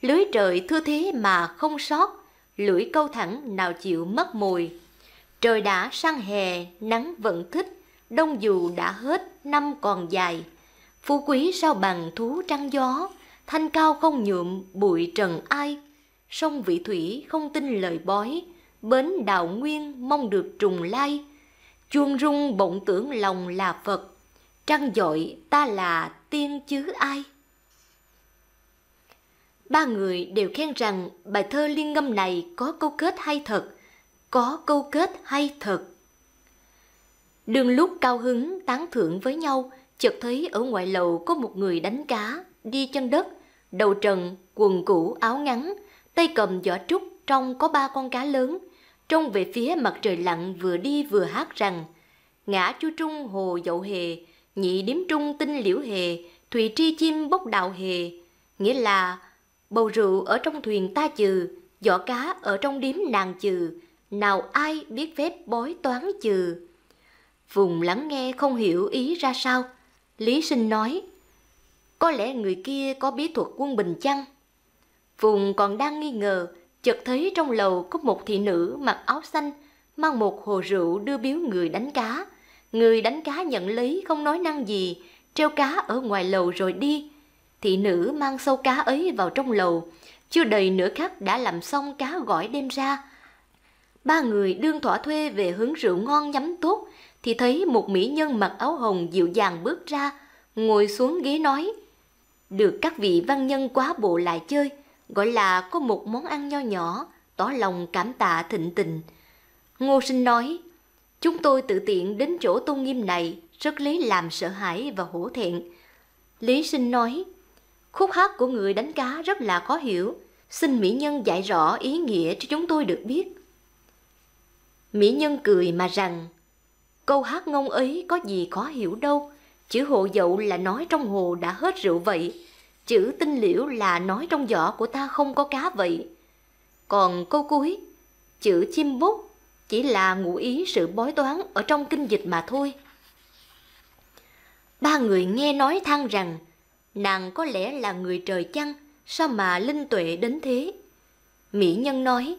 Lưới trời thưa thế mà không sót, lưỡi câu thẳng nào chịu mất mùi. Trời đã sang hè, nắng vẫn thích, đông dù đã hết, năm còn dài. Phú quý sao bằng thú trăng gió, thanh cao không nhuộm bụi trần ai sông vị thủy không tin lời bói bến đạo nguyên mong được trùng lai chuông rung bỗng tưởng lòng là phật trăng dội ta là tiên chứ ai ba người đều khen rằng bài thơ liên ngâm này có câu kết hay thật có câu kết hay thật đương lúc cao hứng tán thưởng với nhau chợt thấy ở ngoại lầu có một người đánh cá đi chân đất đầu trần, quần cũ áo ngắn, tay cầm giỏ trúc trong có ba con cá lớn, trông về phía mặt trời lặn vừa đi vừa hát rằng ngã chu trung hồ dậu hề, nhị điếm trung tinh liễu hề, thủy tri chim bốc đạo hề, nghĩa là bầu rượu ở trong thuyền ta chừ, giỏ cá ở trong điếm nàng chừ, nào ai biết phép bói toán chừ. Vùng lắng nghe không hiểu ý ra sao, Lý Sinh nói – có lẽ người kia có bí thuật quân bình chăng? Vùng còn đang nghi ngờ, chợt thấy trong lầu có một thị nữ mặc áo xanh, mang một hồ rượu đưa biếu người đánh cá. Người đánh cá nhận lấy không nói năng gì, treo cá ở ngoài lầu rồi đi. Thị nữ mang sâu cá ấy vào trong lầu, chưa đầy nửa khắc đã làm xong cá gỏi đem ra. Ba người đương thỏa thuê về hướng rượu ngon nhắm tốt, thì thấy một mỹ nhân mặc áo hồng dịu dàng bước ra, ngồi xuống ghế nói – được các vị văn nhân quá bộ lại chơi, gọi là có một món ăn nho nhỏ, tỏ lòng cảm tạ thịnh tình. Ngô Sinh nói, chúng tôi tự tiện đến chỗ tôn nghiêm này rất lấy làm sợ hãi và hổ thẹn. Lý Sinh nói, khúc hát của người đánh cá rất là khó hiểu, xin mỹ nhân dạy rõ ý nghĩa cho chúng tôi được biết. Mỹ nhân cười mà rằng, câu hát ngông ấy có gì khó hiểu đâu, Chữ hộ dậu là nói trong hồ đã hết rượu vậy. Chữ tinh liễu là nói trong giỏ của ta không có cá vậy. Còn câu cuối, chữ chim bút chỉ là ngụ ý sự bói toán ở trong kinh dịch mà thôi. Ba người nghe nói than rằng, nàng có lẽ là người trời chăng, sao mà linh tuệ đến thế? Mỹ nhân nói,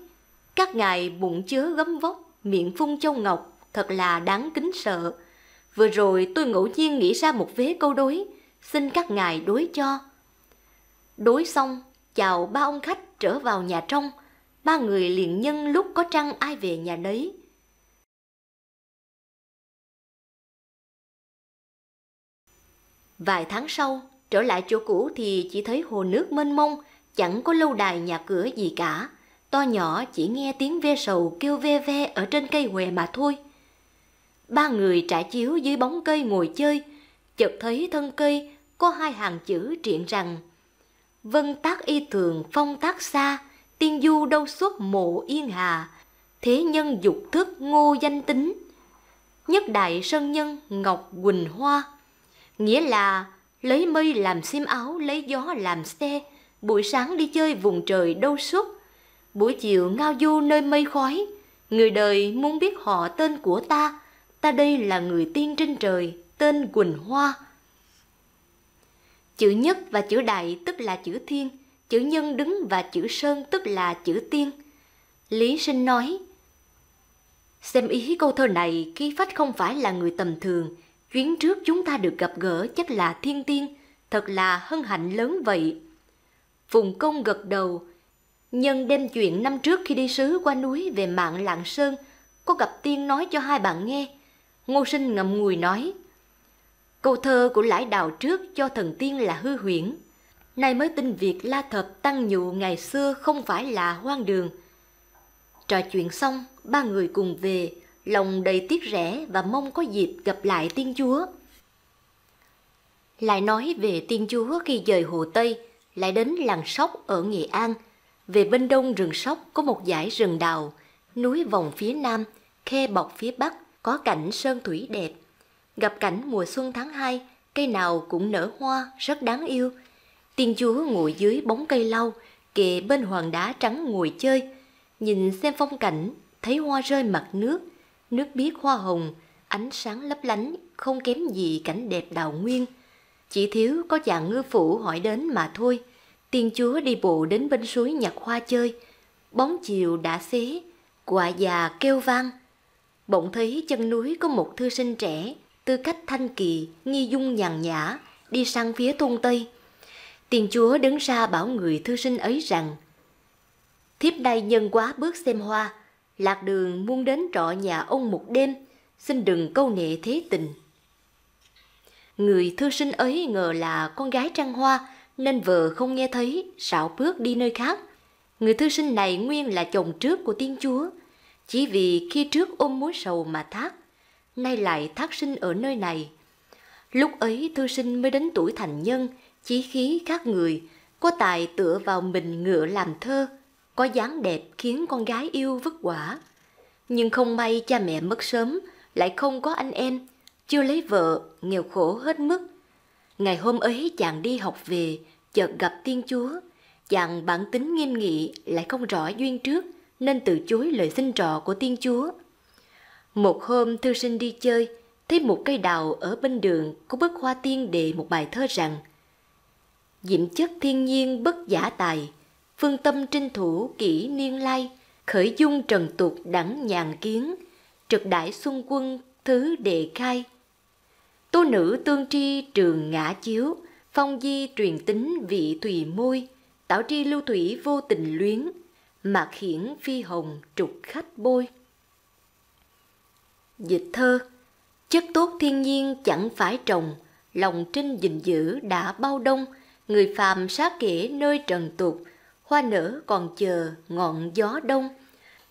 các ngài bụng chứa gấm vóc, miệng phun châu ngọc, thật là đáng kính sợ. Vừa rồi tôi ngẫu nhiên nghĩ ra một vế câu đối, xin các ngài đối cho. Đối xong, chào ba ông khách trở vào nhà trong, ba người liền nhân lúc có trăng ai về nhà đấy. Vài tháng sau, trở lại chỗ cũ thì chỉ thấy hồ nước mênh mông, chẳng có lâu đài nhà cửa gì cả. To nhỏ chỉ nghe tiếng ve sầu kêu ve ve ở trên cây hòe mà thôi ba người trải chiếu dưới bóng cây ngồi chơi, chợt thấy thân cây có hai hàng chữ triện rằng Vân tác y thường phong tác xa, tiên du đâu xuất mộ yên hà, thế nhân dục thức ngô danh tính. Nhất đại sơn nhân Ngọc Quỳnh Hoa, nghĩa là lấy mây làm xiêm áo, lấy gió làm xe, buổi sáng đi chơi vùng trời đâu xuất, buổi chiều ngao du nơi mây khói. Người đời muốn biết họ tên của ta, ta đây là người tiên trên trời, tên Quỳnh Hoa. Chữ nhất và chữ đại tức là chữ thiên, chữ nhân đứng và chữ sơn tức là chữ tiên. Lý Sinh nói, Xem ý câu thơ này, khi Phách không phải là người tầm thường, chuyến trước chúng ta được gặp gỡ chắc là thiên tiên, thật là hân hạnh lớn vậy. Phùng công gật đầu, nhân đem chuyện năm trước khi đi sứ qua núi về mạng Lạng Sơn, có gặp tiên nói cho hai bạn nghe, Ngô Sinh ngậm ngùi nói, câu thơ của lãi đào trước cho thần tiên là hư huyễn. Nay mới tin việc la thập tăng nhụ ngày xưa không phải là hoang đường. Trò chuyện xong, ba người cùng về, lòng đầy tiếc rẻ và mong có dịp gặp lại tiên chúa. Lại nói về tiên chúa khi rời Hồ Tây, lại đến làng Sóc ở Nghệ An. Về bên đông rừng Sóc có một dải rừng đào, núi vòng phía nam, khe bọc phía bắc – có cảnh sơn thủy đẹp. Gặp cảnh mùa xuân tháng 2, cây nào cũng nở hoa, rất đáng yêu. Tiên chúa ngồi dưới bóng cây lau, kề bên hoàng đá trắng ngồi chơi. Nhìn xem phong cảnh, thấy hoa rơi mặt nước, nước biếc hoa hồng, ánh sáng lấp lánh, không kém gì cảnh đẹp đào nguyên. Chỉ thiếu có chàng ngư phủ hỏi đến mà thôi. Tiên chúa đi bộ đến bên suối nhặt hoa chơi, bóng chiều đã xế, quả già kêu vang, bỗng thấy chân núi có một thư sinh trẻ, tư cách thanh kỳ, nghi dung nhàn nhã, đi sang phía thôn Tây. Tiền chúa đứng ra bảo người thư sinh ấy rằng Thiếp đây nhân quá bước xem hoa, lạc đường muốn đến trọ nhà ông một đêm, xin đừng câu nệ thế tình. Người thư sinh ấy ngờ là con gái trăng hoa, nên vợ không nghe thấy, xảo bước đi nơi khác. Người thư sinh này nguyên là chồng trước của tiên chúa, chỉ vì khi trước ôm múa sầu mà thác, nay lại thác sinh ở nơi này. Lúc ấy thư sinh mới đến tuổi thành nhân, chí khí khác người, có tài tựa vào mình ngựa làm thơ, có dáng đẹp khiến con gái yêu vất quả. Nhưng không may cha mẹ mất sớm, lại không có anh em, chưa lấy vợ, nghèo khổ hết mức. Ngày hôm ấy chàng đi học về, chợt gặp tiên chúa, chàng bản tính nghiêm nghị lại không rõ duyên trước – nên từ chối lời xin trọ của tiên chúa. Một hôm thư sinh đi chơi, thấy một cây đào ở bên đường có bức hoa tiên đề một bài thơ rằng Diễm chất thiên nhiên bất giả tài, phương tâm trinh thủ kỹ niên lai, khởi dung trần tục đẳng nhàn kiến, trực đại xuân quân thứ đề khai. Tố nữ tương tri trường ngã chiếu, phong di truyền tính vị thùy môi, tảo tri lưu thủy vô tình luyến, mà khiển phi hồng trục khách bôi. Dịch thơ Chất tốt thiên nhiên chẳng phải trồng, lòng trinh gìn giữ đã bao đông, người phàm sát kể nơi trần tục, hoa nở còn chờ ngọn gió đông.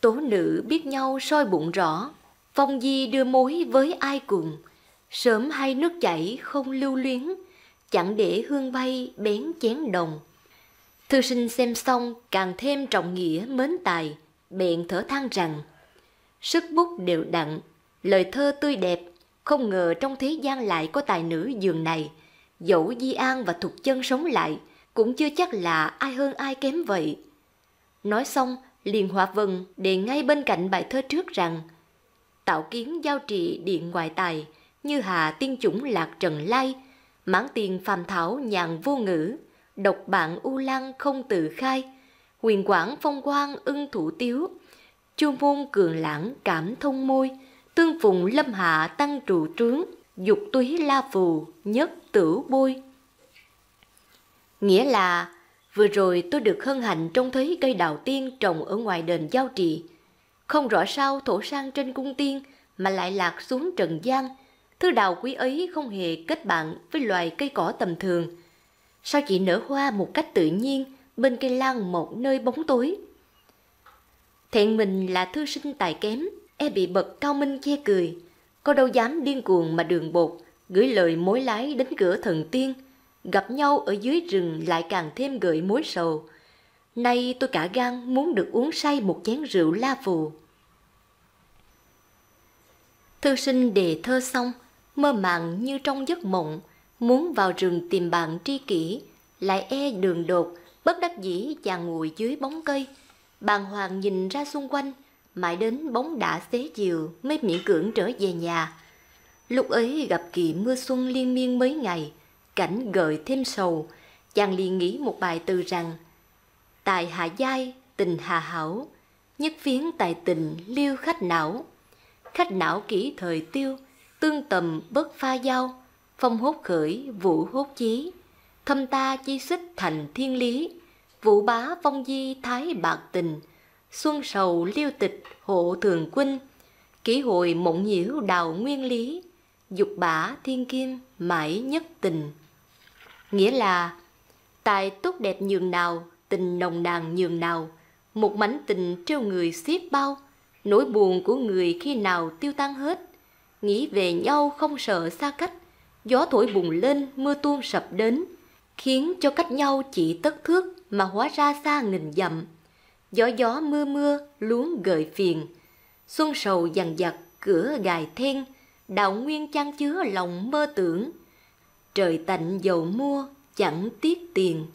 Tố nữ biết nhau soi bụng rõ, phong di đưa mối với ai cùng. Sớm hay nước chảy không lưu luyến, chẳng để hương bay bén chén đồng. Thư sinh xem xong càng thêm trọng nghĩa mến tài, bèn thở than rằng Sức bút đều đặn, lời thơ tươi đẹp, không ngờ trong thế gian lại có tài nữ dường này. Dẫu Di An và Thục Chân sống lại, cũng chưa chắc là ai hơn ai kém vậy. Nói xong, liền hòa vần để ngay bên cạnh bài thơ trước rằng Tạo kiến giao trị điện ngoại tài, như hà tiên chủng lạc trần lai, mãn tiền phàm thảo nhàn vô ngữ, độc bạn u lan không tự khai, huyền quảng phong quang ưng thủ tiếu, chu môn cường lãng cảm thông môi, tương phụng lâm hạ tăng trụ trướng, dục túy la phù nhất tử bôi. Nghĩa là vừa rồi tôi được hân hạnh trông thấy cây đào tiên trồng ở ngoài đền giao trì. Không rõ sao thổ sang trên cung tiên mà lại lạc xuống trần gian. Thứ đào quý ấy không hề kết bạn với loài cây cỏ tầm thường, Sao chị nở hoa một cách tự nhiên bên cây lan một nơi bóng tối? Thẹn mình là thư sinh tài kém, e bị bậc cao minh che cười. Cô đâu dám điên cuồng mà đường bột, gửi lời mối lái đến cửa thần tiên. Gặp nhau ở dưới rừng lại càng thêm gợi mối sầu. Nay tôi cả gan muốn được uống say một chén rượu la phù. Thư sinh đề thơ xong, mơ màng như trong giấc mộng, Muốn vào rừng tìm bạn tri kỷ, lại e đường đột, bất đắc dĩ chàng ngồi dưới bóng cây. Bàng hoàng nhìn ra xung quanh, mãi đến bóng đã xế chiều mới miễn cưỡng trở về nhà. Lúc ấy gặp kỳ mưa xuân liên miên mấy ngày, cảnh gợi thêm sầu, chàng liền nghĩ một bài từ rằng Tài hạ giai, tình hà hảo, nhất phiến tài tình liêu khách não. Khách não kỹ thời tiêu, tương tầm bất pha giao, phong hốt khởi, vũ hốt chí, thâm ta chi xích thành thiên lý, vũ bá phong di thái bạc tình, xuân sầu liêu tịch hộ thường quân, kỷ hội mộng nhiễu đào nguyên lý, dục bả thiên kim mãi nhất tình. Nghĩa là, tài tốt đẹp nhường nào, tình nồng nàn nhường nào, một mảnh tình trêu người xiết bao, nỗi buồn của người khi nào tiêu tan hết, nghĩ về nhau không sợ xa cách, gió thổi bùng lên, mưa tuôn sập đến, khiến cho cách nhau chỉ tất thước mà hóa ra xa nghìn dặm. Gió gió mưa mưa, luống gợi phiền, xuân sầu dằn dặt cửa gài then, đạo nguyên chan chứa lòng mơ tưởng. Trời tạnh dầu mua, chẳng tiếc tiền.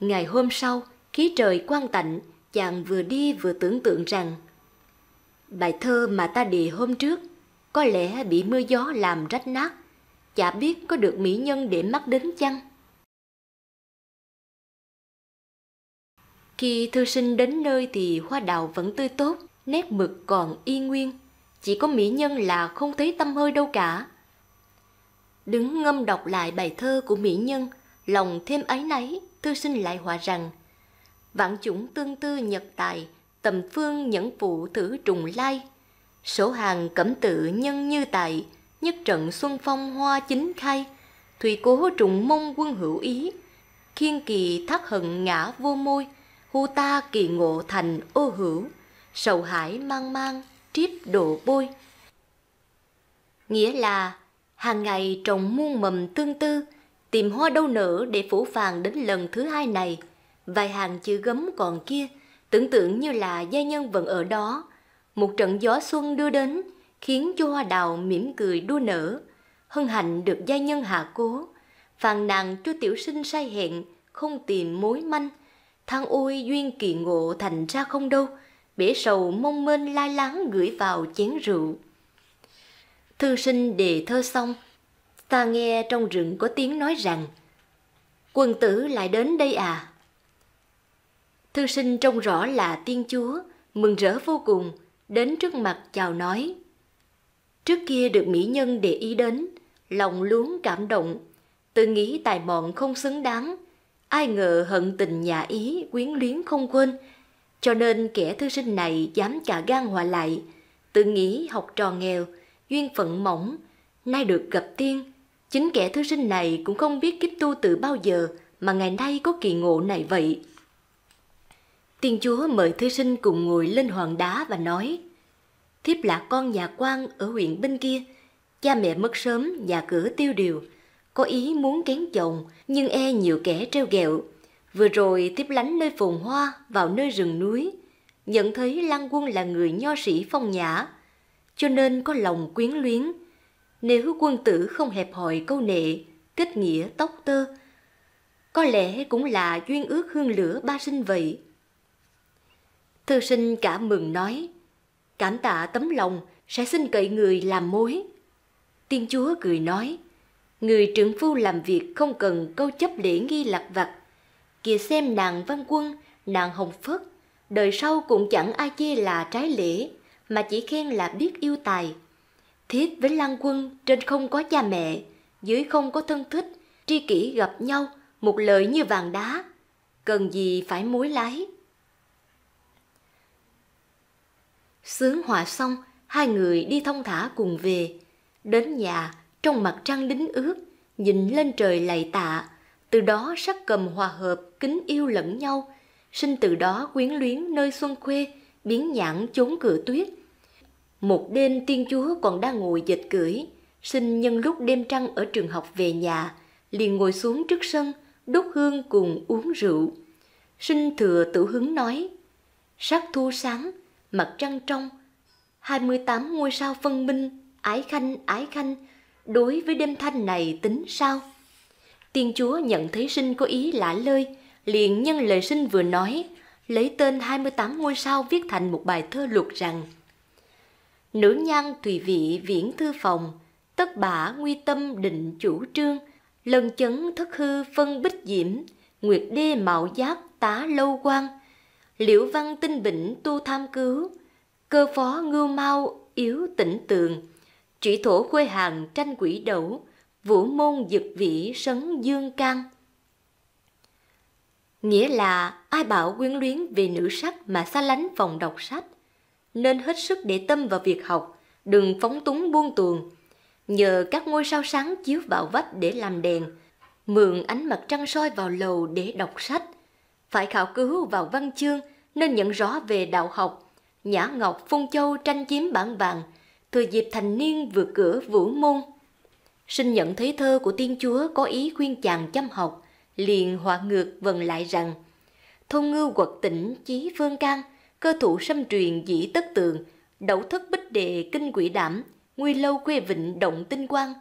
Ngày hôm sau, khí trời quang tạnh, chàng vừa đi vừa tưởng tượng rằng bài thơ mà ta đề hôm trước có lẽ bị mưa gió làm rách nát, chả biết có được mỹ nhân để mắt đến chăng. Khi thư sinh đến nơi thì hoa đào vẫn tươi tốt, nét mực còn y nguyên, chỉ có mỹ nhân là không thấy tâm hơi đâu cả. Đứng ngâm đọc lại bài thơ của mỹ nhân, lòng thêm ấy nấy, thư sinh lại hòa rằng Vạn chủng tương tư nhật tài, tầm phương nhẫn phụ thử trùng lai, Sổ hàng cẩm tự nhân như tại, nhất trận xuân phong hoa chính khai, thủy cố trùng mông quân hữu ý, khiên kỳ thác hận ngã vô môi, hu ta kỳ ngộ thành ô hữu, sầu hải mang mang, triếp độ bôi. Nghĩa là, hàng ngày trồng muôn mầm tương tư, tìm hoa đâu nở để phủ phàng đến lần thứ hai này. Vài hàng chữ gấm còn kia, tưởng tượng như là gia nhân vẫn ở đó, một trận gió xuân đưa đến khiến cho hoa đào mỉm cười đua nở. Hân hạnh được gia nhân hạ cố, phàn nàn cho tiểu sinh sai hẹn, không tìm mối manh. Thang ôi duyên kỳ ngộ thành ra không đâu, bể sầu mong mênh lai láng gửi vào chén rượu. Thư sinh đề thơ xong, ta nghe trong rừng có tiếng nói rằng Quân tử lại đến đây à? Thư sinh trông rõ là tiên chúa, mừng rỡ vô cùng – đến trước mặt chào nói. Trước kia được mỹ nhân để ý đến, lòng luống cảm động, tự nghĩ tài mọn không xứng đáng, ai ngờ hận tình nhà Ý quyến luyến không quên, cho nên kẻ thư sinh này dám cả gan hòa lại, tự nghĩ học trò nghèo, duyên phận mỏng, nay được gặp tiên. Chính kẻ thư sinh này cũng không biết kiếp tu từ bao giờ mà ngày nay có kỳ ngộ này vậy thiên chúa mời thư sinh cùng ngồi lên hoàng đá và nói, Thiếp là con nhà quan ở huyện bên kia, cha mẹ mất sớm, nhà cửa tiêu điều, có ý muốn kén chồng, nhưng e nhiều kẻ treo ghẹo. Vừa rồi tiếp lánh nơi phồn hoa, vào nơi rừng núi, nhận thấy Lăng Quân là người nho sĩ phong nhã, cho nên có lòng quyến luyến. Nếu quân tử không hẹp hòi câu nệ, kết nghĩa tóc tơ, có lẽ cũng là duyên ước hương lửa ba sinh vậy. Thư sinh cả mừng nói, cảm tạ tấm lòng, sẽ xin cậy người làm mối. Tiên chúa cười nói, người trưởng phu làm việc không cần câu chấp lễ nghi lặt vặt. Kìa xem nàng văn quân, nàng hồng phất, đời sau cũng chẳng ai chê là trái lễ, mà chỉ khen là biết yêu tài. Thiết với lăng quân trên không có cha mẹ, dưới không có thân thích, tri kỷ gặp nhau, một lời như vàng đá. Cần gì phải mối lái? Sướng hòa xong, hai người đi thông thả cùng về. Đến nhà, trong mặt trăng đính ướt, nhìn lên trời lạy tạ, từ đó sắc cầm hòa hợp, kính yêu lẫn nhau, sinh từ đó quyến luyến nơi xuân khuê, biến nhãn chốn cửa tuyết. Một đêm tiên chúa còn đang ngồi dịch cưỡi, sinh nhân lúc đêm trăng ở trường học về nhà, liền ngồi xuống trước sân, đốt hương cùng uống rượu. Sinh thừa tử hứng nói, sắc thu sáng, mặt trăng trong, 28 ngôi sao phân minh, ái khanh, ái khanh, đối với đêm thanh này tính sao? Tiên chúa nhận thấy sinh có ý lạ lơi, liền nhân lời sinh vừa nói, lấy tên 28 ngôi sao viết thành một bài thơ luật rằng Nữ nhan tùy vị viễn thư phòng, tất bả nguy tâm định chủ trương, lần chấn thất hư phân bích diễm, nguyệt đê mạo giác tá lâu quan, liễu văn tinh bỉnh tu tham cứu, cơ phó ngưu mau yếu tỉnh tường, trụy thổ khuê hàng tranh quỷ đấu, vũ môn dực vĩ sấn dương can. Nghĩa là ai bảo quyến luyến về nữ sắc mà xa lánh phòng đọc sách, nên hết sức để tâm vào việc học, đừng phóng túng buông tuồng. Nhờ các ngôi sao sáng chiếu vào vách để làm đèn, mượn ánh mặt trăng soi vào lầu để đọc sách – phải khảo cứu vào văn chương nên nhận rõ về đạo học. Nhã Ngọc Phong Châu tranh chiếm bản vàng, thừa dịp thành niên vượt cửa vũ môn. Sinh nhận thấy thơ của Tiên Chúa có ý khuyên chàng chăm học, liền họa ngược vần lại rằng thông ngư quật tỉnh chí phương can, cơ thủ xâm truyền dĩ tất tường, đậu thất bích đề kinh quỷ đảm, nguy lâu quê vịnh động tinh quang,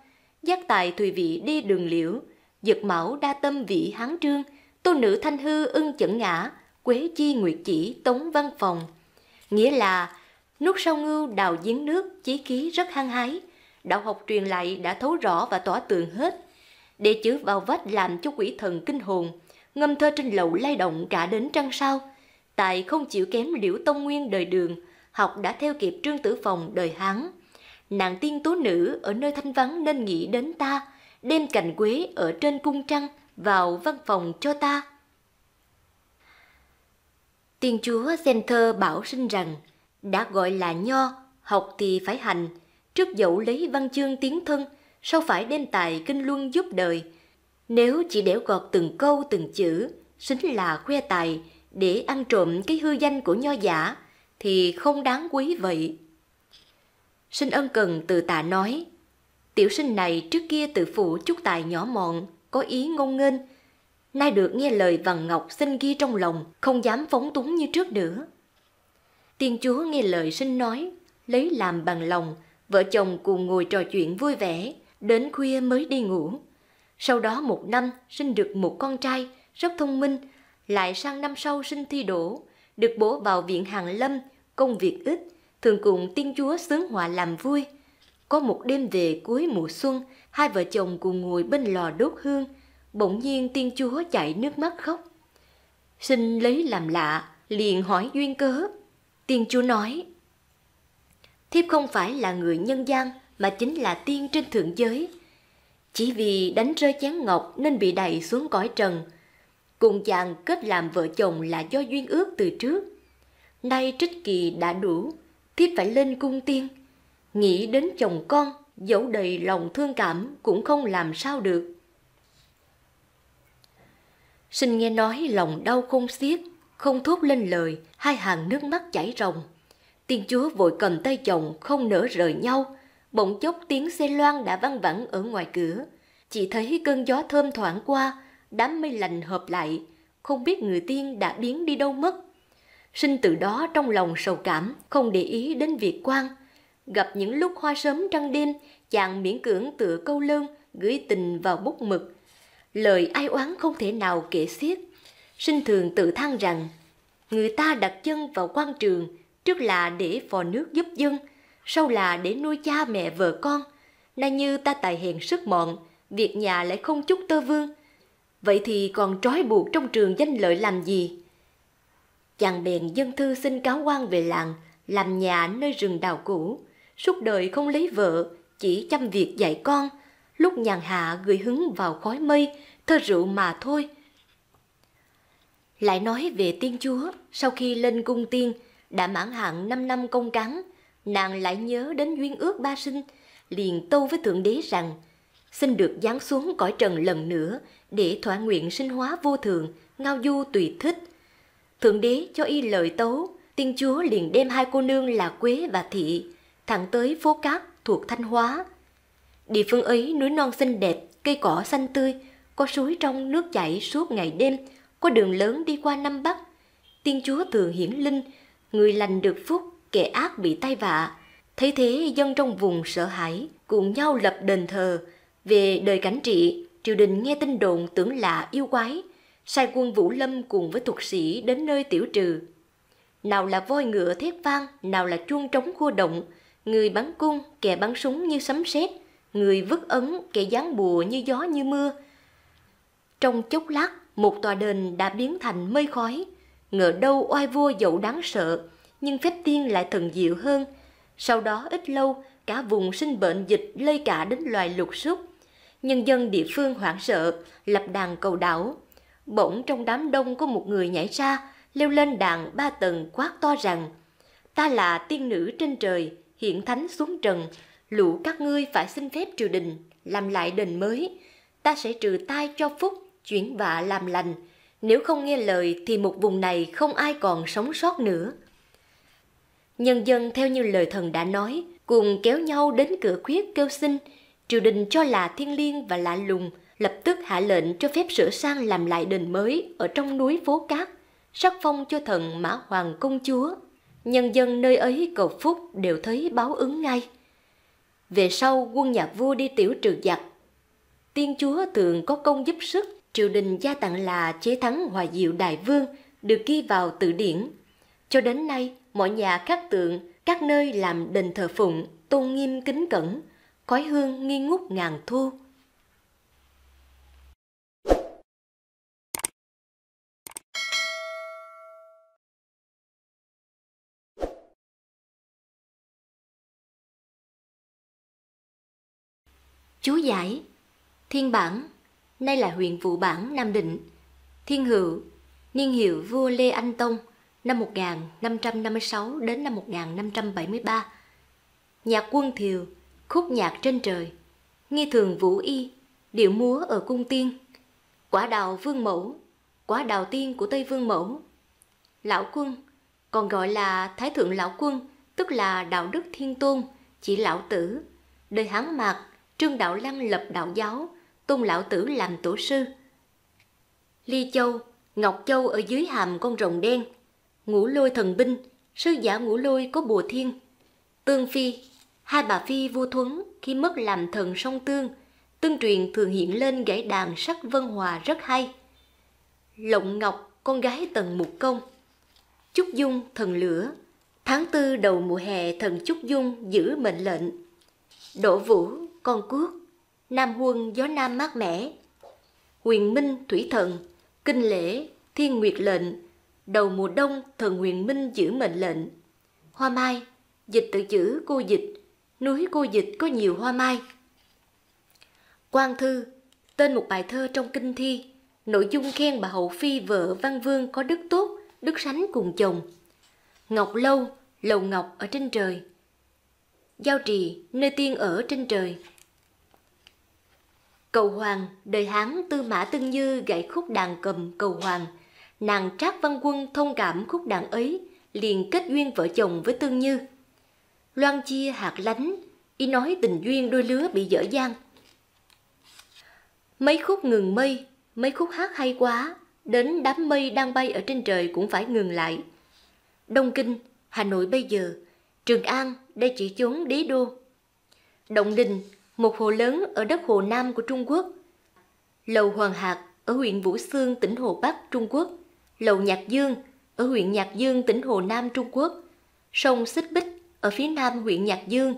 giác tài thùy vị đi đường liễu, giật mão đa tâm vị hán trương, tô nữ thanh hư ưng chẩn ngã, quế chi nguyệt chỉ tống văn phòng. Nghĩa là Nước sau ngưu đào giếng nước, chí khí rất hăng hái. Đạo học truyền lại đã thấu rõ và tỏa tường hết. Để chữ vào vách làm cho quỷ thần kinh hồn, ngâm thơ trên lậu lay động cả đến trăng sao. Tại không chịu kém liễu tông nguyên đời đường, học đã theo kịp trương tử phòng đời hán. Nàng tiên tố nữ ở nơi thanh vắng nên nghĩ đến ta, đem cành quế ở trên cung trăng vào văn phòng cho ta. Tiên chúa xen thơ bảo sinh rằng, đã gọi là nho, học thì phải hành, trước dẫu lấy văn chương tiến thân, sau phải đem tài kinh luân giúp đời. Nếu chỉ để gọt từng câu từng chữ, xính là khoe tài, để ăn trộm cái hư danh của nho giả, thì không đáng quý vậy. Sinh ân cần từ tạ nói, tiểu sinh này trước kia tự phụ chút tài nhỏ mọn, có ý ngôn nghênh. Nay được nghe lời Vàng Ngọc xin ghi trong lòng, không dám phóng túng như trước nữa. Tiên chúa nghe lời xin nói, lấy làm bằng lòng, vợ chồng cùng ngồi trò chuyện vui vẻ, đến khuya mới đi ngủ. Sau đó một năm sinh được một con trai, rất thông minh, lại sang năm sau sinh thi đỗ, được bố vào viện hàng lâm, công việc ít, thường cùng tiên chúa sướng họa làm vui. Có một đêm về cuối mùa xuân, hai vợ chồng cùng ngồi bên lò đốt hương, bỗng nhiên tiên chúa chảy nước mắt khóc. Sinh lấy làm lạ, liền hỏi duyên cớ. Tiên chúa nói, Thiếp không phải là người nhân gian, mà chính là tiên trên thượng giới. Chỉ vì đánh rơi chén ngọc nên bị đẩy xuống cõi trần. Cùng chàng kết làm vợ chồng là do duyên ước từ trước. Nay trích kỳ đã đủ, thiếp phải lên cung tiên. Nghĩ đến chồng con dẫu đầy lòng thương cảm cũng không làm sao được. Sinh nghe nói lòng đau không xiết, không thốt lên lời, hai hàng nước mắt chảy ròng. Tiên chúa vội cầm tay chồng không nỡ rời nhau, bỗng chốc tiếng xe loan đã văng vẳng ở ngoài cửa. Chỉ thấy cơn gió thơm thoảng qua, đám mây lành hợp lại, không biết người tiên đã biến đi đâu mất. Sinh từ đó trong lòng sầu cảm, không để ý đến việc quan, Gặp những lúc hoa sớm trăng đêm, chàng miễn cưỡng tựa câu lơn, gửi tình vào bút mực. Lời ai oán không thể nào kể xiết. Sinh thường tự than rằng, người ta đặt chân vào quan trường, trước là để phò nước giúp dân, sau là để nuôi cha mẹ vợ con. Nay như ta tài hèn sức mọn, việc nhà lại không chút tơ vương. Vậy thì còn trói buộc trong trường danh lợi làm gì? Chàng bèn dân thư xin cáo quan về làng, làm nhà nơi rừng đào cũ suốt đời không lấy vợ, chỉ chăm việc dạy con, lúc nhàn hạ gửi hứng vào khói mây, thơ rượu mà thôi. Lại nói về tiên chúa, sau khi lên cung tiên, đã mãn hạn 5 năm công cán, nàng lại nhớ đến duyên ước ba sinh, liền tâu với Thượng Đế rằng, xin được giáng xuống cõi trần lần nữa để thỏa nguyện sinh hóa vô thường, ngao du tùy thích. Thượng Đế cho y lời tấu, tiên chúa liền đem hai cô nương là Quế và Thị thẳng tới phố cát thuộc Thanh Hóa. Địa phương ấy núi non xinh đẹp, cây cỏ xanh tươi, có suối trong nước chảy suốt ngày đêm, có đường lớn đi qua Nam Bắc. Tiên Chúa thường hiển linh, người lành được phúc, kẻ ác bị tai vạ. Thấy thế dân trong vùng sợ hãi, cùng nhau lập đền thờ. Về đời cảnh trị, triều đình nghe tin đồn tưởng lạ yêu quái, sai quân Vũ Lâm cùng với thuật sĩ đến nơi tiểu trừ. Nào là voi ngựa thiết vang, nào là chuông trống khua động, người bắn cung, kẻ bắn súng như sấm sét, người vứt ấn, kẻ giáng bùa như gió như mưa. Trong chốc lát, một tòa đền đã biến thành mây khói. Ngờ đâu oai vua dẫu đáng sợ, nhưng phép tiên lại thần diệu hơn. Sau đó ít lâu, cả vùng sinh bệnh dịch lây cả đến loài lục súc. Nhân dân địa phương hoảng sợ, lập đàn cầu đảo. Bỗng trong đám đông có một người nhảy ra, leo lên đàn ba tầng quát to rằng Ta là tiên nữ trên trời, hiện thánh xuống trần, lũ các ngươi phải xin phép triều đình, làm lại đền mới. Ta sẽ trừ tai cho phúc, chuyển vạ làm lành. Nếu không nghe lời thì một vùng này không ai còn sống sót nữa. Nhân dân theo như lời thần đã nói, cùng kéo nhau đến cửa khuyết kêu xin. Triều đình cho là thiên liêng và lạ lùng, lập tức hạ lệnh cho phép sửa sang làm lại đền mới ở trong núi phố cát, sắc phong cho thần Mã Hoàng Công Chúa nhân dân nơi ấy cầu phúc đều thấy báo ứng ngay. Về sau quân nhà vua đi tiểu trừ giặc. Tiên chúa thường có công giúp sức, triều đình gia tặng là chế thắng hòa diệu đại vương, được ghi vào từ điển. Cho đến nay, mọi nhà khắc tượng, các nơi làm đền thờ phụng, tôn nghiêm kính cẩn, khói hương nghi ngút ngàn thu. chú giải, thiên bản, nay là huyện vũ bản Nam Định, thiên hữu, niên hiệu vua Lê Anh Tông, năm 1556 đến năm 1573. Nhạc quân thiều, khúc nhạc trên trời, nghi thường vũ y, điệu múa ở cung tiên, quả đào vương mẫu, quả đào tiên của Tây Vương Mẫu. Lão quân, còn gọi là Thái Thượng Lão Quân, tức là Đạo Đức Thiên Tôn, chỉ Lão Tử, đời Hán Mạc, Trương Đạo Lăng lập đạo giáo, Tôn Lão Tử làm tổ sư. Ly Châu, Ngọc Châu ở dưới hàm con rồng đen, Ngũ Lôi thần binh, sư giả Ngũ Lôi có bùa thiên. Tương Phi, hai bà Phi vua Thuấn khi mất làm thần sông tương, tương truyền thường hiện lên gãy đàn sắc vân hòa rất hay. Lộng Ngọc, con gái tần mục công. Trúc Dung, thần lửa. Tháng tư đầu mùa hè thần Trúc Dung giữ mệnh lệnh. Đỗ Vũ, con cuốc, Nam Huân gió Nam mát mẻ, Huyền Minh Thủy Thần, Kinh Lễ, Thiên Nguyệt Lệnh, Đầu mùa đông thần Huyền Minh giữ mệnh lệnh. Hoa mai, dịch tự chữ cô dịch, núi cô dịch có nhiều hoa mai. Quang Thư, tên một bài thơ trong kinh thi, nội dung khen bà Hậu Phi vợ Văn Vương có đức tốt, đức sánh cùng chồng. Ngọc Lâu, lầu ngọc ở trên trời. Giao trì, nơi tiên ở trên trời. Cầu Hoàng, đời Hán Tư Mã Tương Như gảy khúc đàn cầm Cầu Hoàng. Nàng Trác Văn Quân thông cảm khúc đàn ấy, liền kết duyên vợ chồng với Tương Như. Loan chia hạt lánh, y nói tình duyên đôi lứa bị dở dang. Mấy khúc ngừng mây, mấy khúc hát hay quá, đến đám mây đang bay ở trên trời cũng phải ngừng lại. Đông Kinh, Hà Nội bây giờ, Trường An, đây chỉ chốn đế đô. Động Đình, một hồ lớn ở đất Hồ Nam của Trung Quốc, Lầu Hoàng Hạc ở huyện Vũ Xương, tỉnh Hồ Bắc, Trung Quốc, Lầu Nhạc Dương ở huyện Nhạc Dương, tỉnh Hồ Nam, Trung Quốc, sông Xích Bích ở phía nam huyện Nhạc Dương,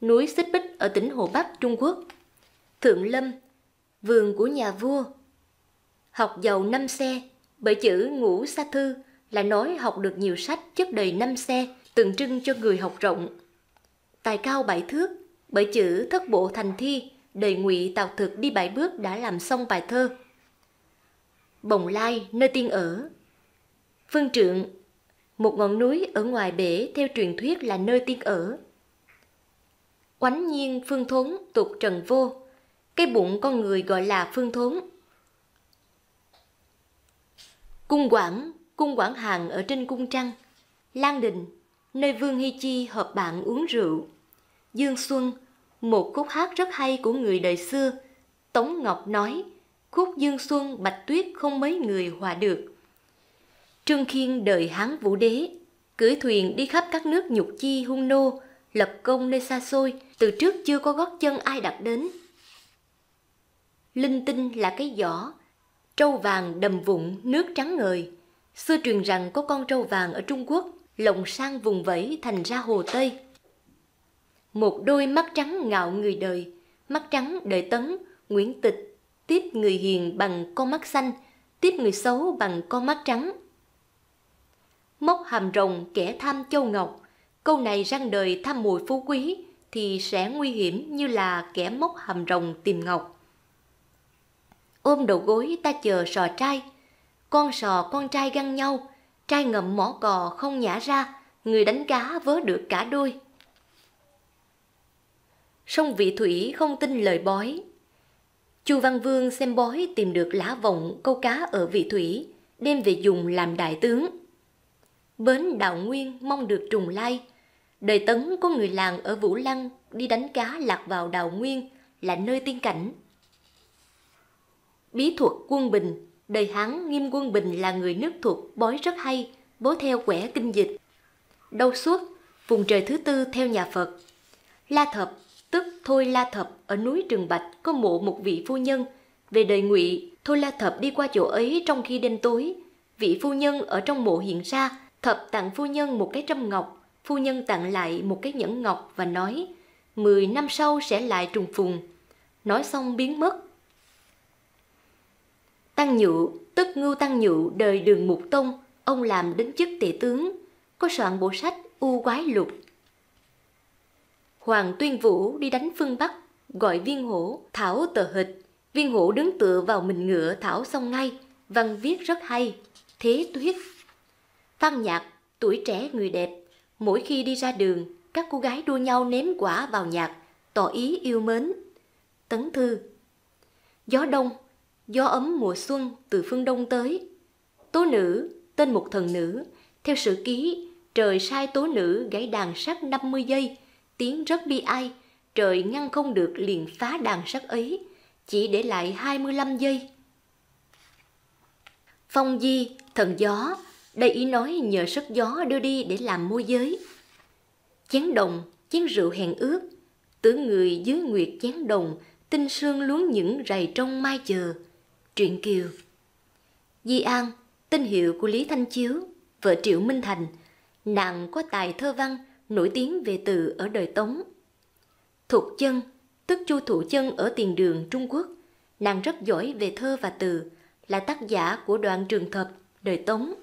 núi Xích Bích ở tỉnh Hồ Bắc, Trung Quốc, Thượng Lâm, vườn của nhà vua. Học giàu năm xe, bởi chữ ngũ sa thư là nói học được nhiều sách chất đầy năm xe, tượng trưng cho người học rộng. Tài cao bảy thước, bởi chữ thất bộ thành thi, đời ngụy tào thực đi bảy bước đã làm xong bài thơ. Bồng lai nơi tiên ở Phương Trượng Một ngọn núi ở ngoài bể theo truyền thuyết là nơi tiên ở. Quánh nhiên phương thốn tục trần vô, cái bụng con người gọi là phương thốn. Cung Quảng, cung Quảng Hàng ở trên cung trăng, Lan Đình, nơi Vương Hy Chi hợp bạn uống rượu. Dương Xuân, một khúc hát rất hay của người đời xưa. Tống Ngọc nói, khúc Dương Xuân Bạch Tuyết không mấy người hòa được. Trương Khiên đời Hán Vũ Đế, cưỡi thuyền đi khắp các nước nhục chi hung nô, lập công nơi xa xôi, từ trước chưa có gót chân ai đặt đến. Linh tinh là cái giỏ, trâu vàng đầm vụn, nước trắng ngời. Xưa truyền rằng có con trâu vàng ở Trung Quốc, lộng sang vùng vẫy thành ra Hồ Tây – một đôi mắt trắng ngạo người đời, mắt trắng đời tấn, nguyễn tịch, tiếp người hiền bằng con mắt xanh, tiếp người xấu bằng con mắt trắng. Móc hàm rồng kẻ tham châu ngọc, câu này răng đời tham mùi phú quý thì sẽ nguy hiểm như là kẻ móc hàm rồng tìm ngọc. Ôm đầu gối ta chờ sò trai, con sò con trai găng nhau, trai ngậm mỏ cò không nhả ra, người đánh cá vớ được cả đôi song vị thủy không tin lời bói. Chu Văn Vương xem bói tìm được lá vọng câu cá ở vị thủy, đem về dùng làm đại tướng. Bến Đạo Nguyên mong được trùng lai. Đời Tấn có người làng ở Vũ Lăng đi đánh cá lạc vào Đạo Nguyên là nơi tiên cảnh. Bí thuật quân bình, đời hắn Nghiêm Quân Bình là người nước thuộc bói rất hay, bố theo quẻ kinh dịch. Đâu suốt, vùng trời thứ tư theo nhà Phật. La Thập tức Thôi La Thập ở núi Trường Bạch có mộ một vị phu nhân. Về đời ngụy, Thôi La Thập đi qua chỗ ấy trong khi đêm tối. Vị phu nhân ở trong mộ hiện ra, Thập tặng phu nhân một cái trâm ngọc, phu nhân tặng lại một cái nhẫn ngọc và nói, 10 năm sau sẽ lại trùng phùng. Nói xong biến mất. Tăng Nhụ, tức Ngưu Tăng Nhụ đời đường Mục Tông, ông làm đến chức tể tướng, có soạn bộ sách U Quái Lục Hoàng Tuyên Vũ đi đánh phương Bắc, gọi viên hổ, thảo tờ hịch. Viên hổ đứng tựa vào mình ngựa thảo xong ngay, văn viết rất hay. Thế tuyết. Phan nhạc, tuổi trẻ người đẹp, mỗi khi đi ra đường, các cô gái đua nhau ném quả vào nhạc, tỏ ý yêu mến. Tấn Thư Gió đông, gió ấm mùa xuân từ phương đông tới. Tố nữ, tên một thần nữ, theo sử ký, trời sai tố nữ gãy đàn sắt 50 giây, tiếng rất bi ai, trời ngăn không được liền phá đàn sắt ấy, chỉ để lại 25 giây. Phong Di, thần gió, đây ý nói nhờ sức gió đưa đi để làm môi giới. Chén đồng, chén rượu hẹn ước tử người dưới nguyệt chén đồng, tinh sương luống những rầy trong mai chờ. Truyện Kiều Di An, tên hiệu của Lý Thanh Chiếu, vợ Triệu Minh Thành, nàng có tài thơ văn, nổi tiếng về từ ở đời Tống. Thục chân, tức Chu Thụ chân ở tiền đường Trung Quốc, nàng rất giỏi về thơ và từ, là tác giả của đoạn trường thập đời Tống.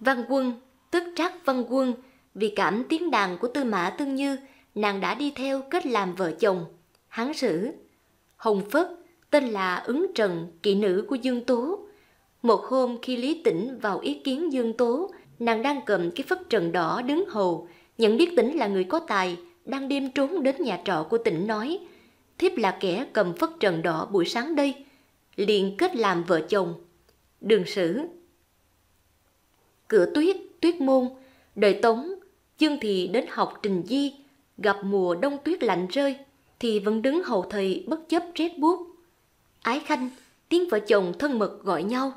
Văn Quân, tức Trác Văn Quân, vì cảm tiếng đàn của Tư Mã Tương Như, nàng đã đi theo kết làm vợ chồng, hán sử. Hồng Phất, tên là Ứng Trần, kỵ nữ của Dương Tố. Một hôm khi Lý Tĩnh vào ý kiến Dương Tố Nàng đang cầm cái phất trần đỏ đứng hầu, nhận biết tỉnh là người có tài, đang đêm trốn đến nhà trọ của tỉnh nói. Thiếp là kẻ cầm phất trần đỏ buổi sáng đây, liền kết làm vợ chồng. Đường sử Cửa tuyết, tuyết môn, đời tống, dương thì đến học trình di, gặp mùa đông tuyết lạnh rơi, thì vẫn đứng hầu thầy bất chấp rét buốt. Ái khanh, tiếng vợ chồng thân mật gọi nhau.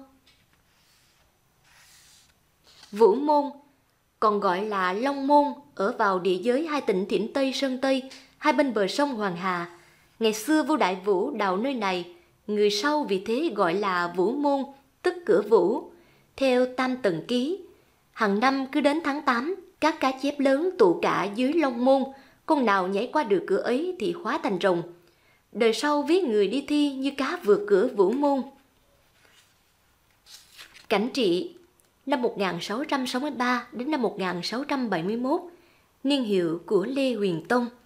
Vũ Môn, còn gọi là Long Môn, ở vào địa giới hai tỉnh Thiểm Tây Sơn Tây, hai bên bờ sông Hoàng Hà. Ngày xưa vua Đại Vũ đào nơi này, người sau vì thế gọi là Vũ Môn, tức cửa Vũ, theo Tam Tần Ký. Hàng năm cứ đến tháng 8, các cá chép lớn tụ cả dưới Long Môn, con nào nhảy qua được cửa ấy thì hóa thành rồng. Đời sau viết người đi thi như cá vượt cửa Vũ Môn. Cảnh trị năm 1663 đến năm 1671, niên hiệu của Lê Huyền Tông –